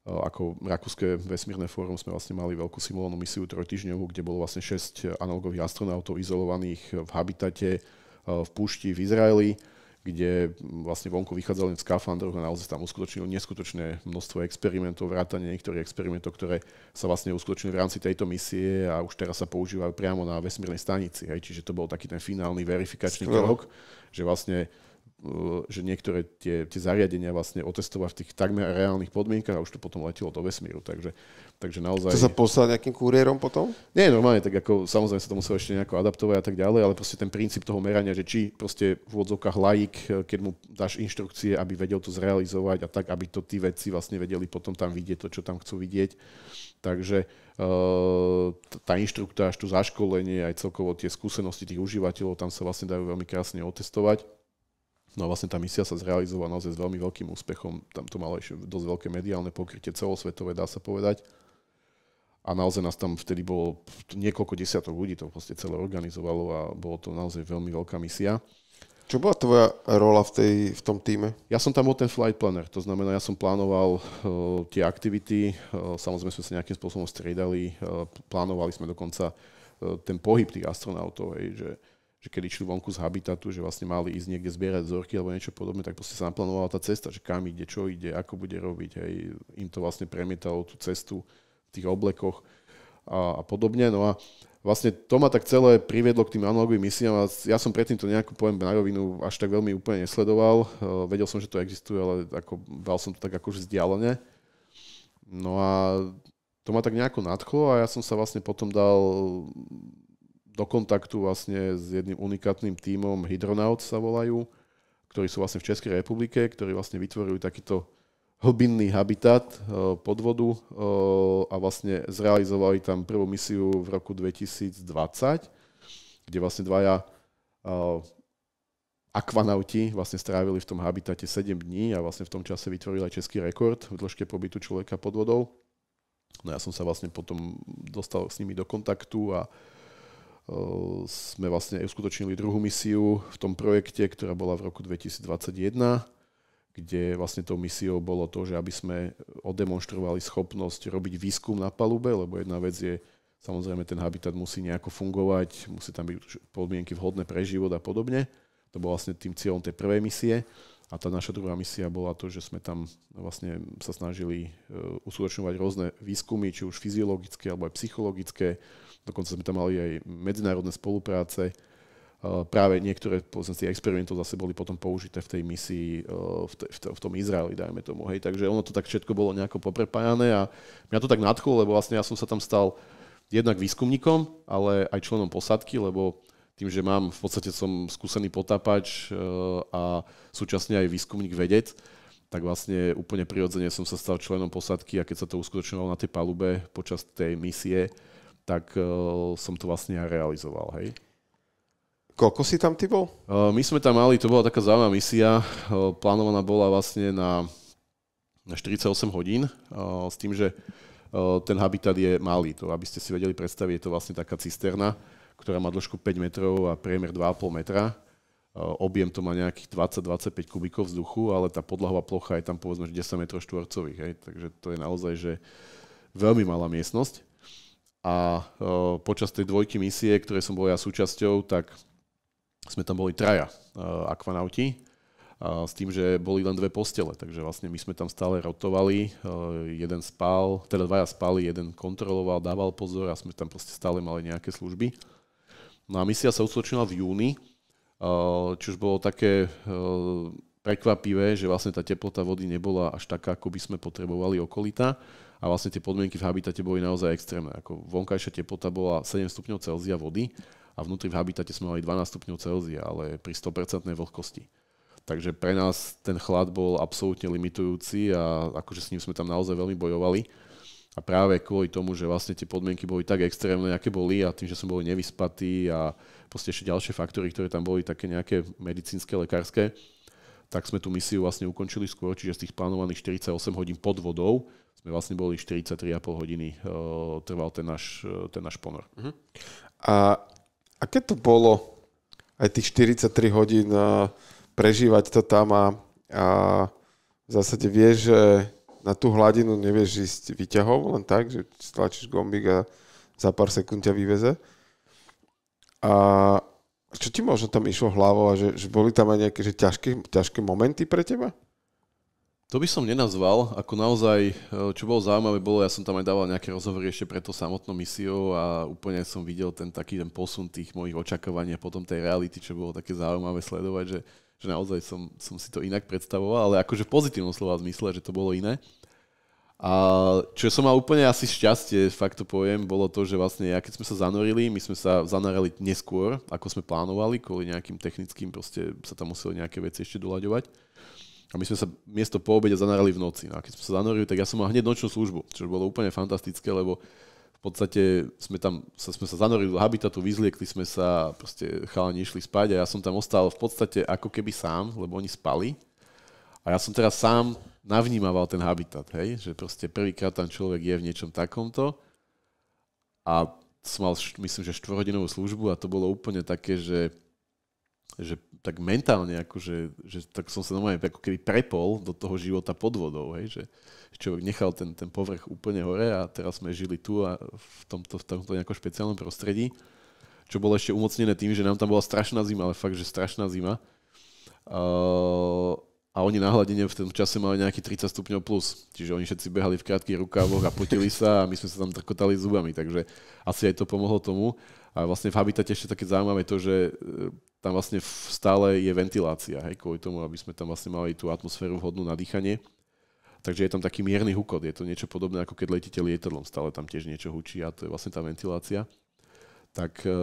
ako Rakúske vesmírne fórum sme vlastne mali veľkú simulovanú misiu trojtyžňovú, kde bolo vlastne 6 e, analogových astronautov izolovaných v habitate e, v púšti v Izraeli, kde vlastne vonku vychádzali v skafandroch a naozaj tam uskutočnili neskutočné množstvo experimentov, vrátane niektorých experimentov, ktoré sa vlastne uskutočnili v rámci tejto misie a už teraz sa používajú priamo na vesmírnej stanici. Hej. Čiže to bol taký ten finálny verifikačný krok, že vlastne E, že niektoré tie, tie zariadenia vlastne otestovať v tých takmer reálnych podmienkach a už to potom letelo do vesmíru. Takže, takže naozaj... To sa poslal nejakým kuriérom potom? Nie, normálne, tak ako samozrejme sa to muselo ešte nejako adaptovať a tak ďalej, ale proste ten princíp toho merania, že či proste v odzokách laik, e, keď mu dáš inštrukcie, aby vedel to zrealizovať a tak, aby to tí vedci vlastne vedeli potom tam vidieť to, čo tam chcú vidieť. Takže e, tá inštruktáž, to zaškolenie, aj celkovo tie skúsenosti tých užívateľov, tam sa vlastne dajú veľmi krásne otestovať. No a vlastne tá misia sa zrealizovala naozaj s veľmi veľkým úspechom. Tam to malo ešte dosť veľké mediálne pokrytie, celosvetové, dá sa povedať. A naozaj nás tam vtedy bolo niekoľko desiatok ľudí, to vlastne celé organizovalo a bolo to naozaj veľmi veľká misia. Čo bola tvoja rola v, tej, v tom týme? Ja som tam bol ten flight planner, to znamená, ja som plánoval uh, tie aktivity, uh, samozrejme sme sa nejakým spôsobom striedali, uh, plánovali sme dokonca uh, ten pohyb tých astronautov, hej, že uh, že keď išli vonku z habitatu, že vlastne mali ísť niekde zbierať vzorky alebo niečo podobné, tak proste sa naplánovala tá cesta, že kam ide, čo ide, ako bude robiť, hej, im to vlastne premietalo tú cestu v tých oblekoch a, a podobne. No a vlastne to ma tak celé priviedlo k tým analogovým misiám a ja som predtým to nejakú poviem na rovinu až tak veľmi úplne nesledoval. E, vedel som, že to existuje, ale ako, bral som to tak akože vzdialené. No a to ma tak nejako nadchlo a ja som sa vlastne potom dal do kontaktu vlastne s jedným unikátnym tímom Hydronaut sa volajú, ktorí sú vlastne v Českej republike, ktorí vlastne vytvorili takýto hlbinný habitat eh, pod vodu eh, a vlastne zrealizovali tam prvú misiu v roku 2020, kde vlastne dvaja eh, akvanauti vlastne strávili v tom habitate 7 dní a vlastne v tom čase vytvorili aj český rekord v dĺžke pobytu človeka pod vodou. No ja som sa vlastne potom dostal s nimi do kontaktu a uh, Eh, sme vlastne uskutočnili druhú misiu v tom projekte, ktorá bola v roku 2021, kde vlastne tou misiou bolo to, že aby sme odemonstrovali schopnosť robiť výskum na palube, lebo jedna vec je, samozrejme ten habitat musí nejako fungovať, musí tam byť podmienky vhodné pre život a podobne. To bolo vlastne tým cieľom tej prvej misie. A tá naša druhá misia bola to, že sme tam vlastne sa snažili e, uskutočňovať rôzne výskumy, či už fyziologické alebo aj psychologické. Dokonca sme tam mali aj medzinárodné spolupráce. E, práve niektoré z tých experimentov zase boli potom použité v tej misii e, v, v tom Izraeli, dajme tomu. Hej. Takže ono to tak všetko bolo nejako poprepájané a mňa to tak nadchlo, lebo vlastne ja som sa tam stal jednak výskumníkom, ale aj členom posadky, lebo tým, že mám, v podstate som skúsený potapač e, a súčasne aj výskumník vedec, tak vlastne úplne prirodzene som sa stal členom posádky a keď sa to uskutočňovalo na tej palube počas tej misie, tak e, som to vlastne aj realizoval. Hej. Koľko si tam ty bol? E, my sme tam mali, to bola taká zaujímavá misia, plánovaná bola vlastne na, na 48 hodín, s tým, že ten habitat je malý. To, aby ste si vedeli predstaviť, je to vlastne taká cisterna, ktorá má dĺžku 5 metrov a priemer 2,5 metra. E, objem to má nejakých 20-25 kubíkov vzduchu, ale tá podlahová plocha je tam povedzme 10 metrov štvorcových. Takže to je naozaj že veľmi malá miestnosť. A e, počas tej dvojky misie, ktoré som bol ja súčasťou, tak sme tam boli traja e, akvanauti s tým, že boli len dve postele, takže vlastne my sme tam stále rotovali, jeden spal, teda dvaja spali, jeden kontroloval, dával pozor a sme tam proste stále mali nejaké služby. No a misia sa uskutočnila v júni, eh, čo už bolo také eh, prekvapivé, že vlastne tá teplota vody nebola až taká, ako by sme potrebovali okolita a vlastne tie podmienky v habitate boli naozaj extrémne. Ako vonkajšia teplota bola 7 stupňov Celzia vody a vnútri v habitate sme mali 12 stupňov Celzia, ale pri 100% vlhkosti. Takže pre nás ten chlad bol absolútne limitujúci a akože s ním sme tam naozaj veľmi bojovali. A práve kvôli tomu, že vlastne tie podmienky boli tak extrémne, aké boli a tým, že som bol nevyspatý a proste ešte ďalšie faktory, ktoré tam boli také nejaké medicínske, lekárske, tak sme tú misiu vlastne ukončili skôr, čiže z tých plánovaných 48 hodín pod vodou sme vlastne boli 43,5 hodiny uh, trval ten náš, e, ten náš ponor. Uh-huh. Mhm. A aké to bolo aj tých 43 hodín uh, prežívať to tam a, a v zásade vieš, že na tú hladinu nevieš ísť výťahom, len tak, že stlačíš gombík a za pár sekúnd ťa vyveze. A čo ti možno tam išlo hlavou a že, že boli tam aj nejaké že ťažké, ťažké momenty pre teba? To by som nenazval, ako naozaj, čo bolo zaujímavé, bolo, ja som tam aj dával nejaké rozhovory ešte pre to samotnou misiou a úplne som videl ten taký ten posun tých mojich očakovaní a potom tej reality, čo bolo také zaujímavé sledovať, že že naozaj som, som si to inak predstavoval, ale akože v pozitívnom slova zmysle, že to bolo iné. A čo som mal úplne asi šťastie, fakt to poviem, bolo to, že vlastne ja keď sme sa zanorili, my sme sa zanorili neskôr, ako sme plánovali, kvôli nejakým technickým, proste sa tam museli nejaké veci ešte doľaďovať. A my sme sa miesto po obede zanárali v noci. No a keď sme sa zanorili, tak ja som mal hneď nočnú službu, čo bolo úplne fantastické, lebo podstate sme tam, sa, sme sa zanorili do habitatu, vyzliekli sme sa, proste chalani išli spať a ja som tam ostal v podstate ako keby sám, lebo oni spali. A ja som teraz sám navnímaval ten habitat, hej? že proste prvýkrát tam človek je v niečom takomto a som mal, myslím, že štvorhodinovú službu a to bolo úplne také, že, že tak mentálne, akože, že tak som sa normálne ako keby prepol do toho života pod vodou, hej, že človek nechal ten, ten povrch úplne hore a teraz sme žili tu a v tomto, v tomto nejakom špeciálnom prostredí, čo bolo ešte umocnené tým, že nám tam bola strašná zima, ale fakt, že strašná zima. Uh, a oni na hladine v tom čase mali nejaký 30 stupňov plus. Čiže oni všetci behali v krátkých rukávoch a potili sa a my sme sa tam trkotali zubami. Takže asi aj to pomohlo tomu. A vlastne v habitate ešte také zaujímavé to, že e, tam vlastne stále je ventilácia, hej, kvôli tomu, aby sme tam vlastne mali tú atmosféru vhodnú na dýchanie. Takže je tam taký mierny hukot, je to niečo podobné, ako keď letíte lietadlom, stále tam tiež niečo hučí a to je vlastne tá ventilácia. Tak e,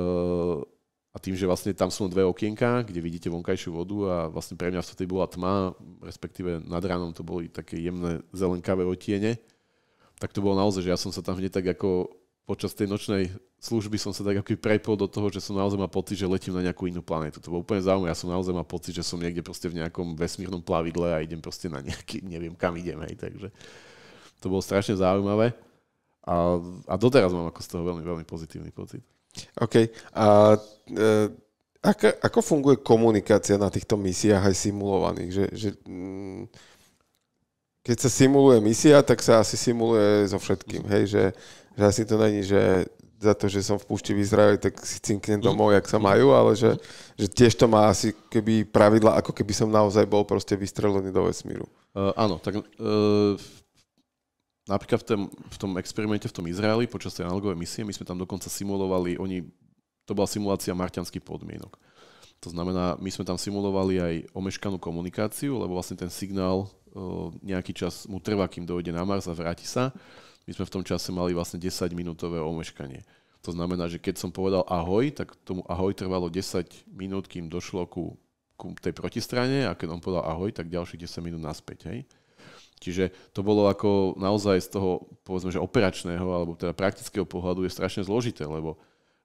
a tým, že vlastne tam sú dve okienka, kde vidíte vonkajšiu vodu a vlastne pre mňa v tej bola tma, respektíve nad ránom to boli také jemné zelenkavé otiene, tak to bolo naozaj, že ja som sa tam hneď tak ako počas tej nočnej služby som sa tak ako prepol do toho, že som naozaj mal pocit, že letím na nejakú inú planetu. To bolo úplne zaujímavé. Ja som naozaj mal pocit, že som niekde proste v nejakom vesmírnom plavidle a idem proste na nejaký, neviem kam idem, hej, takže to bolo strašne zaujímavé. A, a doteraz mám ako z toho veľmi, veľmi pozitívny pocit. OK. A e, ako, ako funguje komunikácia na týchto misiách aj simulovaných? Že, že, mm, keď sa simuluje misia, tak sa asi simuluje so všetkým, hej, že, že asi to není, že za to, že som v púšti v Izraeli, tak si cinknem domov, mm. jak sa majú, ale že, že tiež to má asi keby pravidla, ako keby som naozaj bol proste vystrelený do vesmíru. Uh, áno, tak uh, napríklad v tom, v tom experimente v tom Izraeli počas tej analogovej misie, my sme tam dokonca simulovali, oni, to bola simulácia marťanských podmienok. To znamená, my sme tam simulovali aj omeškanú komunikáciu, lebo vlastne ten signál uh, nejaký čas mu trvá, kým dojde na Mars a vráti sa my sme v tom čase mali vlastne 10-minútové omeškanie. To znamená, že keď som povedal ahoj, tak tomu ahoj trvalo 10 minút, kým došlo ku, ku tej protistrane a keď on povedal ahoj, tak ďalších 10 minút naspäť. Hej? Čiže to bolo ako naozaj z toho, povedzme, že operačného alebo teda praktického pohľadu je strašne zložité, lebo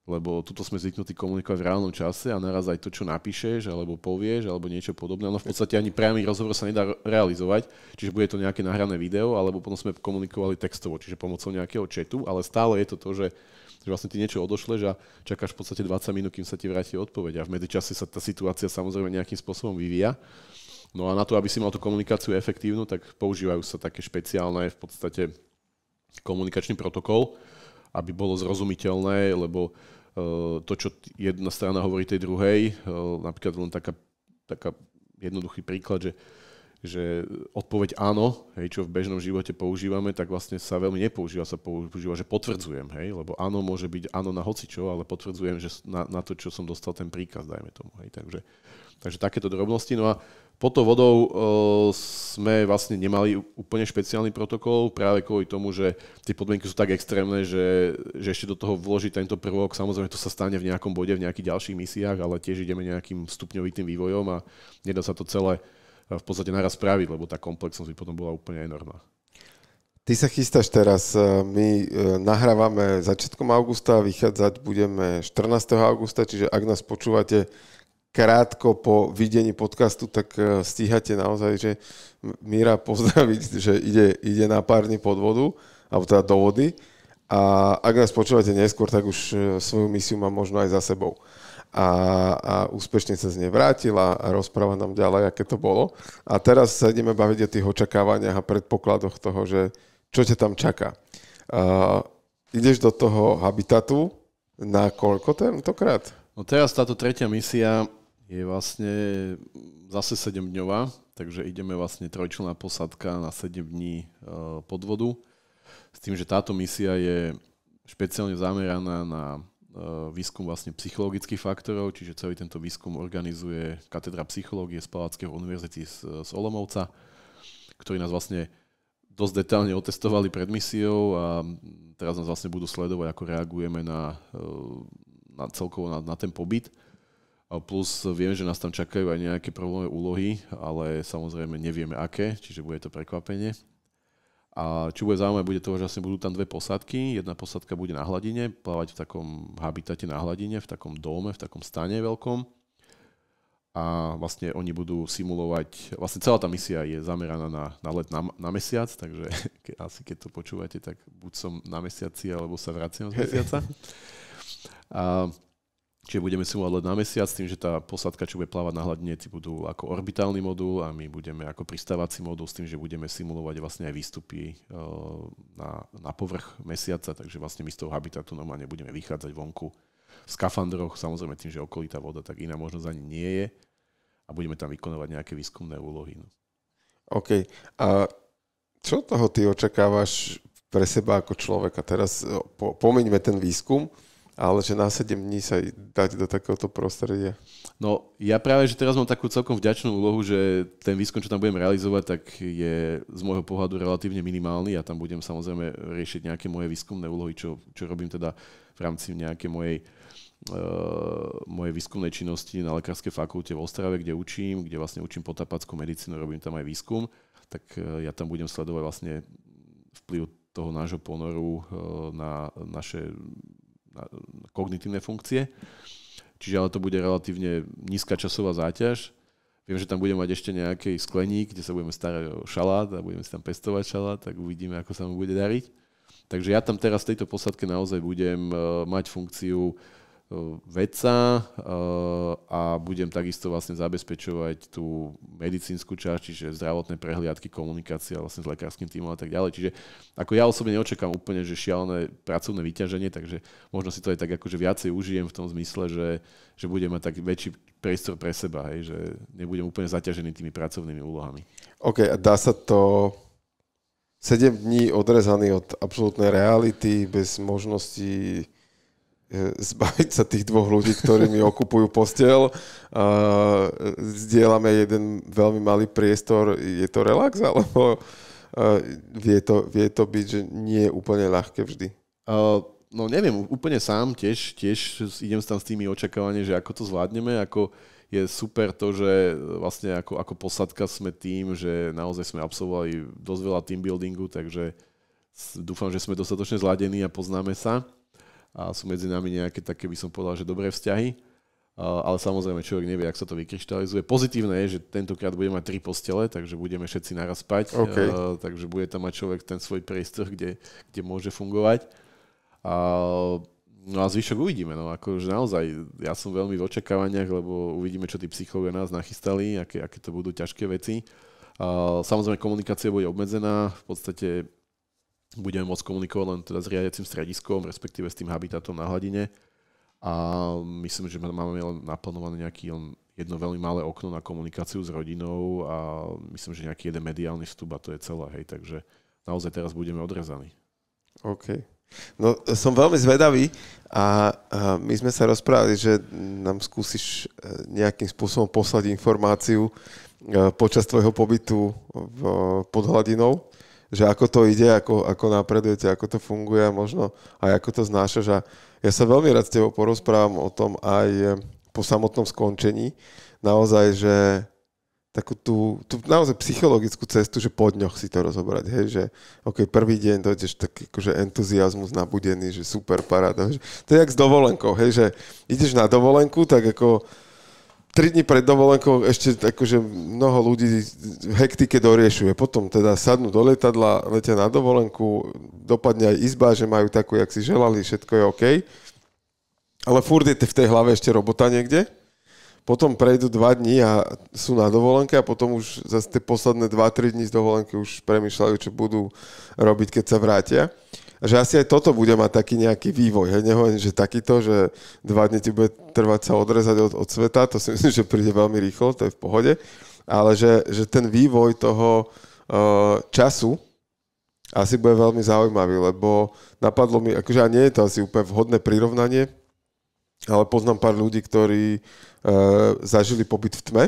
lebo tuto sme zvyknutí komunikovať v reálnom čase a naraz aj to, čo napíšeš, alebo povieš, alebo niečo podobné, no v podstate ani priamy rozhovor sa nedá realizovať, čiže bude to nejaké nahrané video, alebo potom sme komunikovali textovo, čiže pomocou nejakého četu, ale stále je to to, že, že vlastne ty niečo odošleš a čakáš v podstate 20 minút, kým sa ti vráti odpoveď a v medzičase sa tá situácia samozrejme nejakým spôsobom vyvíja. No a na to, aby si mal tú komunikáciu efektívnu, tak používajú sa také špeciálne v podstate komunikačný protokol, aby bolo zrozumiteľné, lebo Eh, to, čo jedna strana hovorí tej druhej, eh, napríklad len taká, taká jednoduchý príklad, že, že odpoveď áno, hej, čo v bežnom živote používame, tak vlastne sa veľmi nepoužíva, sa používa, že potvrdzujem, hej, lebo áno môže byť áno na hocičo, ale potvrdzujem že na, na to, čo som dostal ten príkaz, dajme tomu. Hej, takže, takže takéto drobnosti. No a pod tou vodou e, sme vlastne nemali úplne špeciálny protokol práve kvôli tomu, že tie podmienky sú tak extrémne, že, že ešte do toho vložiť tento prvok. Samozrejme, to sa stane v nejakom bode, v nejakých ďalších misiách, ale tiež ideme nejakým stupňovitým vývojom a nedá sa to celé e, v podstate naraz spraviť, lebo tá komplexnosť by potom bola úplne enormná. Ty sa chystáš teraz, e, my nahrávame začiatkom augusta, vychádzať budeme 14. augusta, čiže ak nás počúvate krátko po videní podcastu, tak eh, stíhate naozaj, že Míra pozdraviť, <laughs> že ide, ide na pár dní pod vodu, alebo teda do vody. A ak nás počúvate neskôr, tak už eh, svoju misiu má možno aj za sebou. A, a úspešne sa z nej vrátila a rozpráva nám ďalej, aké to bolo. A teraz sa ideme baviť o tých očakávaniach a predpokladoch toho, že čo ťa tam čaká. Uh, ideš do toho habitatu na koľko tentokrát? No teraz táto tretia misia je vlastne zase 7-dňová, takže ideme vlastne trojčlenná posádka na 7 dní e, pod vodu. S tým, že táto misia je špeciálne zameraná na e, výskum vlastne psychologických faktorov, čiže celý tento výskum organizuje katedra psychológie z Palackého univerzity z, z Olomovca, ktorí nás vlastne dosť detálne otestovali pred misiou a teraz nás vlastne budú sledovať, ako reagujeme na, e, na celkovo na, na ten pobyt. Plus viem, že nás tam čakajú aj nejaké problémové úlohy, ale samozrejme nevieme aké, čiže bude to prekvapenie. A čo bude zaujímavé, bude to, že vlastne budú tam dve posádky. Jedna posadka bude na hladine, plávať v takom habitate na hladine, v takom dome, v takom stane veľkom. A vlastne oni budú simulovať, vlastne celá tá misia je zameraná na, na let na, na mesiac, takže <laughs> ke, asi keď to počúvate, tak buď som na mesiaci, alebo sa vraciam z mesiaca. <laughs> A Čiže budeme simulovať na mesiac tým, že tá posádka, čo bude plávať na hladine, ty budú ako orbitálny modul a my budeme ako pristávací modul s tým, že budeme simulovať vlastne aj výstupy eh, na, na povrch mesiaca, takže vlastne my z toho habitatu normálne budeme vychádzať vonku v skafandroch, samozrejme tým, že okolitá voda, tak iná možnosť ani nie je a budeme tam vykonovať nejaké výskumné úlohy. No. OK. A čo toho ty očakávaš pre seba ako človeka? Teraz eh, po, pomeňme ten výskum ale že na 7 dní sa dať do takéhoto prostredia. No ja práve, že teraz mám takú celkom vďačnú úlohu, že ten výskum, čo tam budem realizovať, tak je z môjho pohľadu relatívne minimálny. Ja tam budem samozrejme riešiť nejaké moje výskumné úlohy, čo, čo robím teda v rámci nejakej mojej eh, mojej výskumnej činnosti na lekárskej fakulte v Ostrave, kde učím, kde vlastne učím potapackú medicínu, robím tam aj výskum, tak eh, ja tam budem sledovať vlastne vplyv toho nášho ponoru eh, na naše kognitívne funkcie. Čiže ale to bude relatívne nízka časová záťaž. Viem, že tam budeme mať ešte nejaký skleník, kde sa budeme starať o šalát a budeme si tam pestovať šalát, tak uvidíme, ako sa mu bude dariť. Takže ja tam teraz v tejto posadke naozaj budem e, mať funkciu E, vedca e, a budem takisto vlastne zabezpečovať tú medicínsku časť, čiže zdravotné prehliadky, komunikácia vlastne s lekárským týmom a tak ďalej. Čiže ako ja osobne neočakám úplne, že šialené pracovné vyťaženie, takže možno si to aj tak akože viacej užijem v tom zmysle, že, že budem mať tak väčší priestor pre seba, hej, že nebudem úplne zaťažený tými pracovnými úlohami. OK, a dá sa to 7 dní odrezaný od absolútnej reality, bez možnosti E, zbaviť sa tých dvoch ľudí, ktorí mi okupujú postel. Uh, zdieľame jeden veľmi malý priestor. Je to relax, alebo uh, vie, to, vie to byť, že nie je úplne ľahké vždy? Uh, no neviem, úplne sám tiež, tiež idem tam s tými očakávaniami, že ako to zvládneme, ako je super to, že vlastne ako, ako posadka sme tým, že naozaj sme absolvovali dosť veľa team buildingu, takže dúfam, že sme dostatočne zladení a poznáme sa a sú medzi nami nejaké také, by som povedal, že dobré vzťahy. Ale samozrejme, človek nevie, ak sa to vykryštalizuje. Pozitívne je, že tentokrát budeme mať tri postele, takže budeme všetci naraz spať. Okay. Takže bude tam mať človek ten svoj priestor, kde, kde môže fungovať. A, no a zvyšok uvidíme. No, akože naozaj, ja som veľmi v očakávaniach, lebo uvidíme, čo tí psychovia nás nachystali, aké, aké to budú ťažké veci. Samozrejme, komunikácia bude obmedzená. V podstate budeme môcť komunikovať len teda s riadiacim strediskom, respektíve s tým habitatom na hladine. A myslím, že máme len naplnované nejaký len jedno veľmi malé okno na komunikáciu s rodinou a myslím, že nejaký jeden mediálny vstup a to je celé, hej, takže naozaj teraz budeme odrezaní. OK. No, som veľmi zvedavý a, a my sme sa rozprávali, že nám skúsiš e, nejakým spôsobom poslať informáciu e, počas tvojho pobytu v, pod hladinou že ako to ide, ako, ako napredujete, ako to funguje možno a ako to znášaš. A ja sa veľmi rád s tebou porozprávam o tom aj eh, po samotnom skončení. Naozaj, že takú tú, tú naozaj psychologickú cestu, že po dňoch si to rozobrať, hej, že ok, prvý deň dojdeš taký akože entuziasmus nabudený, že super paráda, že to je jak s dovolenkou, hej, že ideš na dovolenku, tak ako tri dni pred dovolenkou ešte akože mnoho ľudí v hektike doriešuje. Potom teda sadnú do letadla, letia na dovolenku, dopadne aj izba, že majú takú, jak si želali, všetko je OK. Ale furt je v tej hlave ešte robota niekde. Potom prejdú dva dní a sú na dovolenke a potom už za tie posledné 2-3 dní z dovolenky už premyšľajú, čo budú robiť, keď sa vrátia že asi aj toto bude mať taký nejaký vývoj. Hej? nehovorím, že takýto, že dva dni ti bude trvať sa odrezať od, od sveta, to si <laughs> myslím, že príde veľmi rýchlo, to je v pohode, ale že, že ten vývoj toho uh, času asi bude veľmi zaujímavý, lebo napadlo mi, akože a nie je to asi úplne vhodné prirovnanie, ale poznám pár ľudí, ktorí uh, zažili pobyt v tme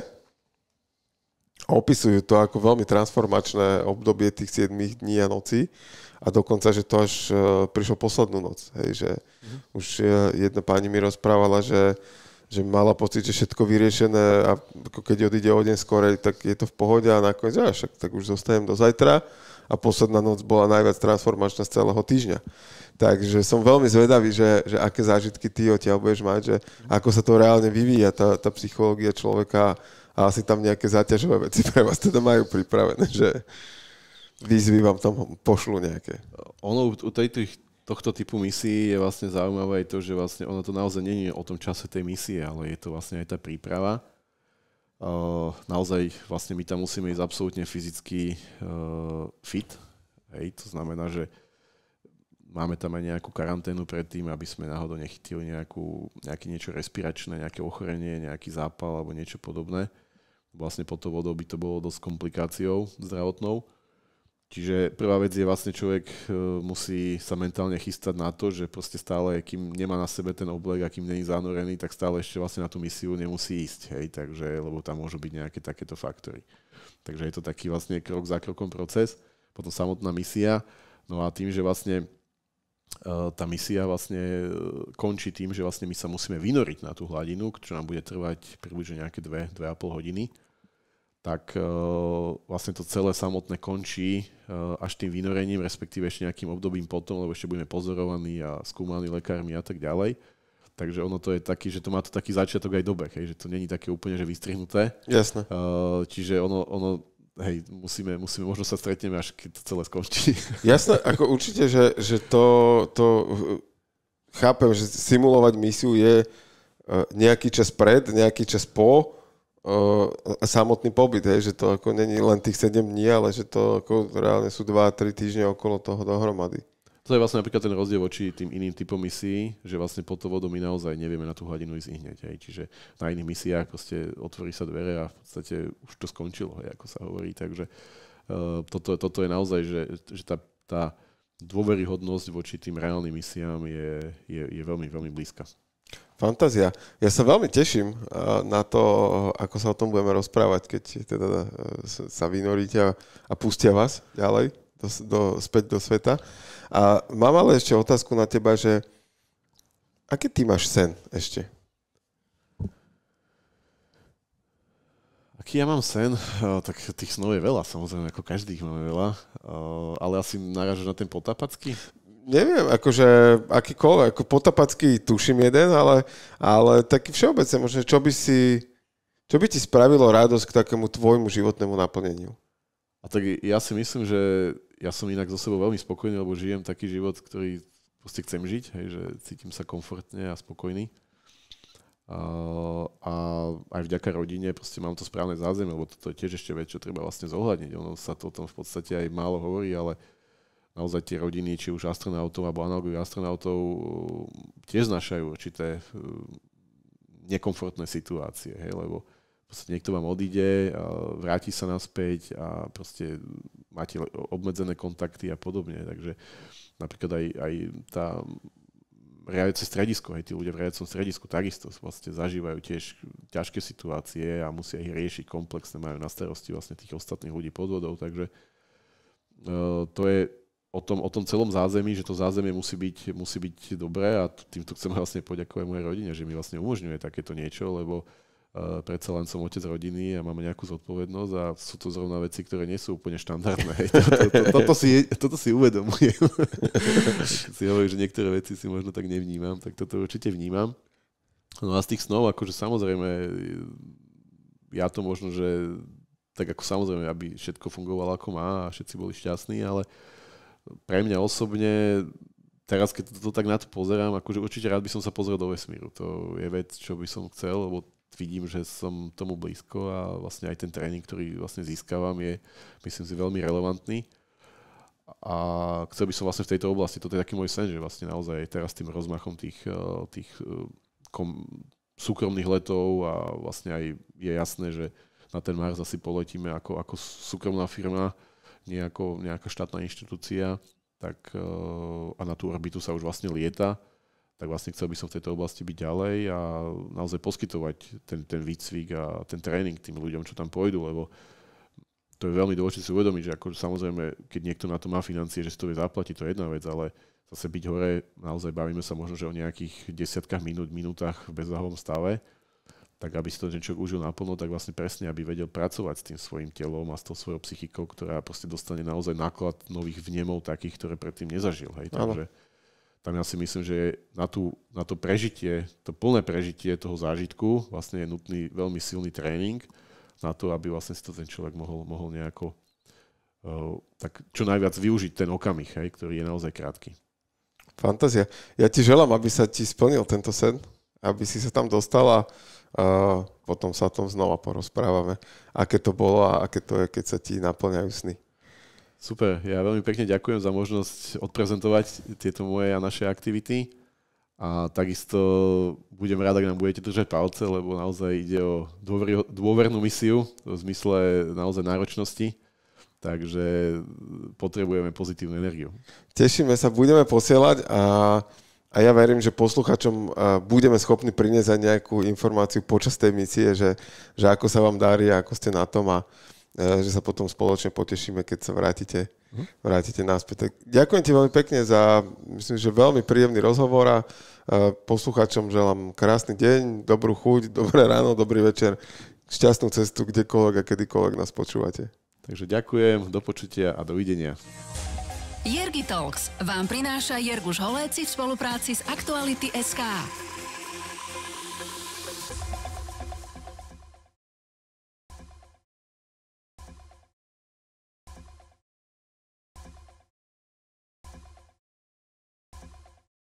a opisujú to ako veľmi transformačné obdobie tých 7 dní a noci a dokonca, že to až e, prišlo poslednú noc. Hej, že mm-hmm. Už jedna pani mi rozprávala, že, že mala pocit, že všetko vyriešené a keď odíde o deň skore, tak je to v pohode a nakoniec, ja však tak už zostajem do zajtra a posledná noc bola najviac transformačná z celého týždňa. Takže som veľmi zvedavý, že, že aké zážitky ty odtiaľ budeš mať, že ako sa to reálne vyvíja, tá, tá psychológia človeka a asi tam nejaké záťažové veci <laughs> pre vás teda majú pripravené, že výzvy vám tam pošlu nejaké. Ono u tejto, tohto typu misií je vlastne zaujímavé aj to, že vlastne ono to naozaj nie je o tom čase tej misie, ale je to vlastne aj tá príprava. Naozaj vlastne my tam musíme ísť absolútne fyzicky fit. Hej, to znamená, že máme tam aj nejakú karanténu predtým, aby sme náhodou nechytili nejakú, nejaké niečo respiračné, nejaké ochorenie, nejaký zápal alebo niečo podobné. Vlastne pod to vodou by to bolo dosť komplikáciou zdravotnou. Čiže prvá vec je vlastne človek e, musí sa mentálne chystať na to, že proste stále, kým nemá na sebe ten oblek a kým není zanorený, tak stále ešte vlastne na tú misiu nemusí ísť, hej, takže, lebo tam môžu byť nejaké takéto faktory. Takže je to taký vlastne krok za krokom proces, potom samotná misia, no a tým, že vlastne e, tá misia vlastne e, končí tým, že vlastne my sa musíme vynoriť na tú hladinu, čo nám bude trvať približne nejaké 2-2,5 hodiny tak eh, vlastne to celé samotné končí eh, až tým vynorením, respektíve ešte nejakým obdobím potom, lebo ešte budeme pozorovaní a skúmaní lekármi a tak ďalej. Takže ono to je taký, že to má to taký začiatok aj dobe, hej, že to není také úplne, že vystrihnuté. Jasné. Eh, čiže ono, ono hej, musíme, musíme, možno sa stretneme, až keď to celé skončí. <laughs> Jasné, ako určite, že, že to, to chápem, že simulovať misiu je nejaký čas pred, nejaký čas po, samotný pobyt, hej, že to ako není len tých 7 dní, ale že to ako reálne sú 2-3 týždne okolo toho dohromady. To je vlastne napríklad ten rozdiel voči tým iným typom misií, že vlastne pod to vodou my naozaj nevieme na tú hladinu ísť hneď. Hej. Čiže na iných misiách proste otvorí sa dvere a v podstate už to skončilo, hej, ako sa hovorí. Takže uh, toto, toto je naozaj, že, že tá, tá dôveryhodnosť voči tým reálnym misiám je, je, je veľmi, veľmi blízka. Fantázia. Ja sa veľmi teším uh, na to, ako sa o tom budeme rozprávať, keď teda uh, sa vynoríte a, a pustia vás ďalej do, do, späť do sveta. A mám ale ešte otázku na teba, že aký ty máš sen ešte? Aký ja mám sen? Tak tých snov je veľa, samozrejme, ako každých máme veľa. Ale asi narážaš na ten potapacký? neviem, akože akýkoľvek, ako potapacký tuším jeden, ale, ale taký všeobecne, možno, čo by si, čo by ti spravilo radosť k takému tvojmu životnému naplneniu? A tak ja si myslím, že ja som inak so sebou veľmi spokojný, lebo žijem taký život, ktorý proste chcem žiť, hej, že cítim sa komfortne a spokojný. A, a aj vďaka rodine proste mám to správne zázemie, lebo toto je tiež ešte vec, čo treba vlastne zohľadniť. Ono sa to o tom v podstate aj málo hovorí, ale uh, naozaj tie rodiny, či už astronautov alebo analogových astronautov, um, tiež znašajú určité um, nekomfortné situácie, hej, lebo proste niekto vám odíde, vráti sa naspäť a proste máte obmedzené kontakty a podobne. Takže napríklad aj, aj tá reajace stredisko, aj tí ľudia v rejacom stredisku takisto vlastne zažívajú tiež ťažké situácie a musia ich riešiť komplexne, majú na starosti vlastne tých ostatných ľudí podvodov, takže uh, to je o tom, o tom celom zázemí, že to zázemie musí byť, musí byť dobré a týmto chcem vlastne poďakovať mojej rodine, že mi vlastne umožňuje takéto niečo, lebo Uh, predsa len som otec rodiny a máme nejakú zodpovednosť a sú to zrovna veci, ktoré nie sú úplne štandardné. toto, <laughs> to, to, si, toto si uvedomujem. <laughs> si hovorím, že niektoré veci si možno tak nevnímam, tak toto určite vnímam. No a z tých snov, akože samozrejme, ja to možno, že tak ako samozrejme, aby všetko fungovalo ako má a všetci boli šťastní, ale uh, pre mňa osobne, teraz keď to, to tak nad pozerám, akože určite rád by som sa pozrel do vesmíru. To je vec, čo by som chcel, lebo vidím, že som tomu blízko a vlastne aj ten tréning, ktorý vlastne získavam, je myslím si veľmi relevantný. A chcel by som vlastne v tejto oblasti, toto je taký môj sen, že vlastne naozaj teraz tým rozmachom tých, eh, tých eh, kom, súkromných letov a vlastne aj je jasné, že na ten Mars asi poletíme ako, ako súkromná firma, nejako, nejaká štátna inštitúcia tak, e, a na tú orbitu sa už vlastne lieta, tak vlastne chcel by som v tejto oblasti byť ďalej a naozaj poskytovať ten, ten výcvik a ten tréning tým ľuďom, čo tam pôjdu, lebo to je veľmi dôležité si uvedomiť, že ako, samozrejme, keď niekto na to má financie, že si to vie zaplatiť, to je jedna vec, ale zase byť hore, naozaj bavíme sa možno, že o nejakých desiatkách minút, minútach v bezvahovom stave, tak aby si to niečo človek užil naplno, tak vlastne presne, aby vedel pracovať s tým svojim telom a s tou svojou psychikou, ktorá proste dostane naozaj náklad nových vnemov takých, ktoré predtým nezažil. Hej? Takže tam ja si myslím, že na, tú, na to prežitie, to plné prežitie toho zážitku vlastne je nutný veľmi silný tréning na to, aby vlastne si to ten človek mohol, mohol nejako uh, tak čo najviac využiť ten okamih, hej, ktorý je naozaj krátky. Fantázia. Ja ti želám, aby sa ti splnil tento sen, aby si sa tam dostala potom sa o tom znova porozprávame, aké to bolo a aké to je, keď sa ti naplňajú sny. Super, ja veľmi pekne ďakujem za možnosť odprezentovať tieto moje a naše aktivity a takisto budem rád, ak nám budete držať palce, lebo naozaj ide o dôver, dôvernú misiu v zmysle naozaj náročnosti, takže potrebujeme pozitívnu energiu. Tešíme sa, budeme posielať a a ja verím, že posluchačom budeme schopní priniesť aj nejakú informáciu počas tej misie, že, že ako sa vám darí a ako ste na tom a e, že sa potom spoločne potešíme, keď sa vrátite, mhm. vrátite náspäť. Tak ďakujem ti veľmi pekne za, myslím, že veľmi príjemný rozhovor a e, posluchačom želám krásny deň, dobrú chuť, <laughs> dobré ráno, dobrý večer, šťastnú cestu kdekoľvek a kedykoľvek nás počúvate. Takže ďakujem, do počutia a dovidenia. Jergi Talks vám prináša Jerguš Holéci v spolupráci s Aktuality SK.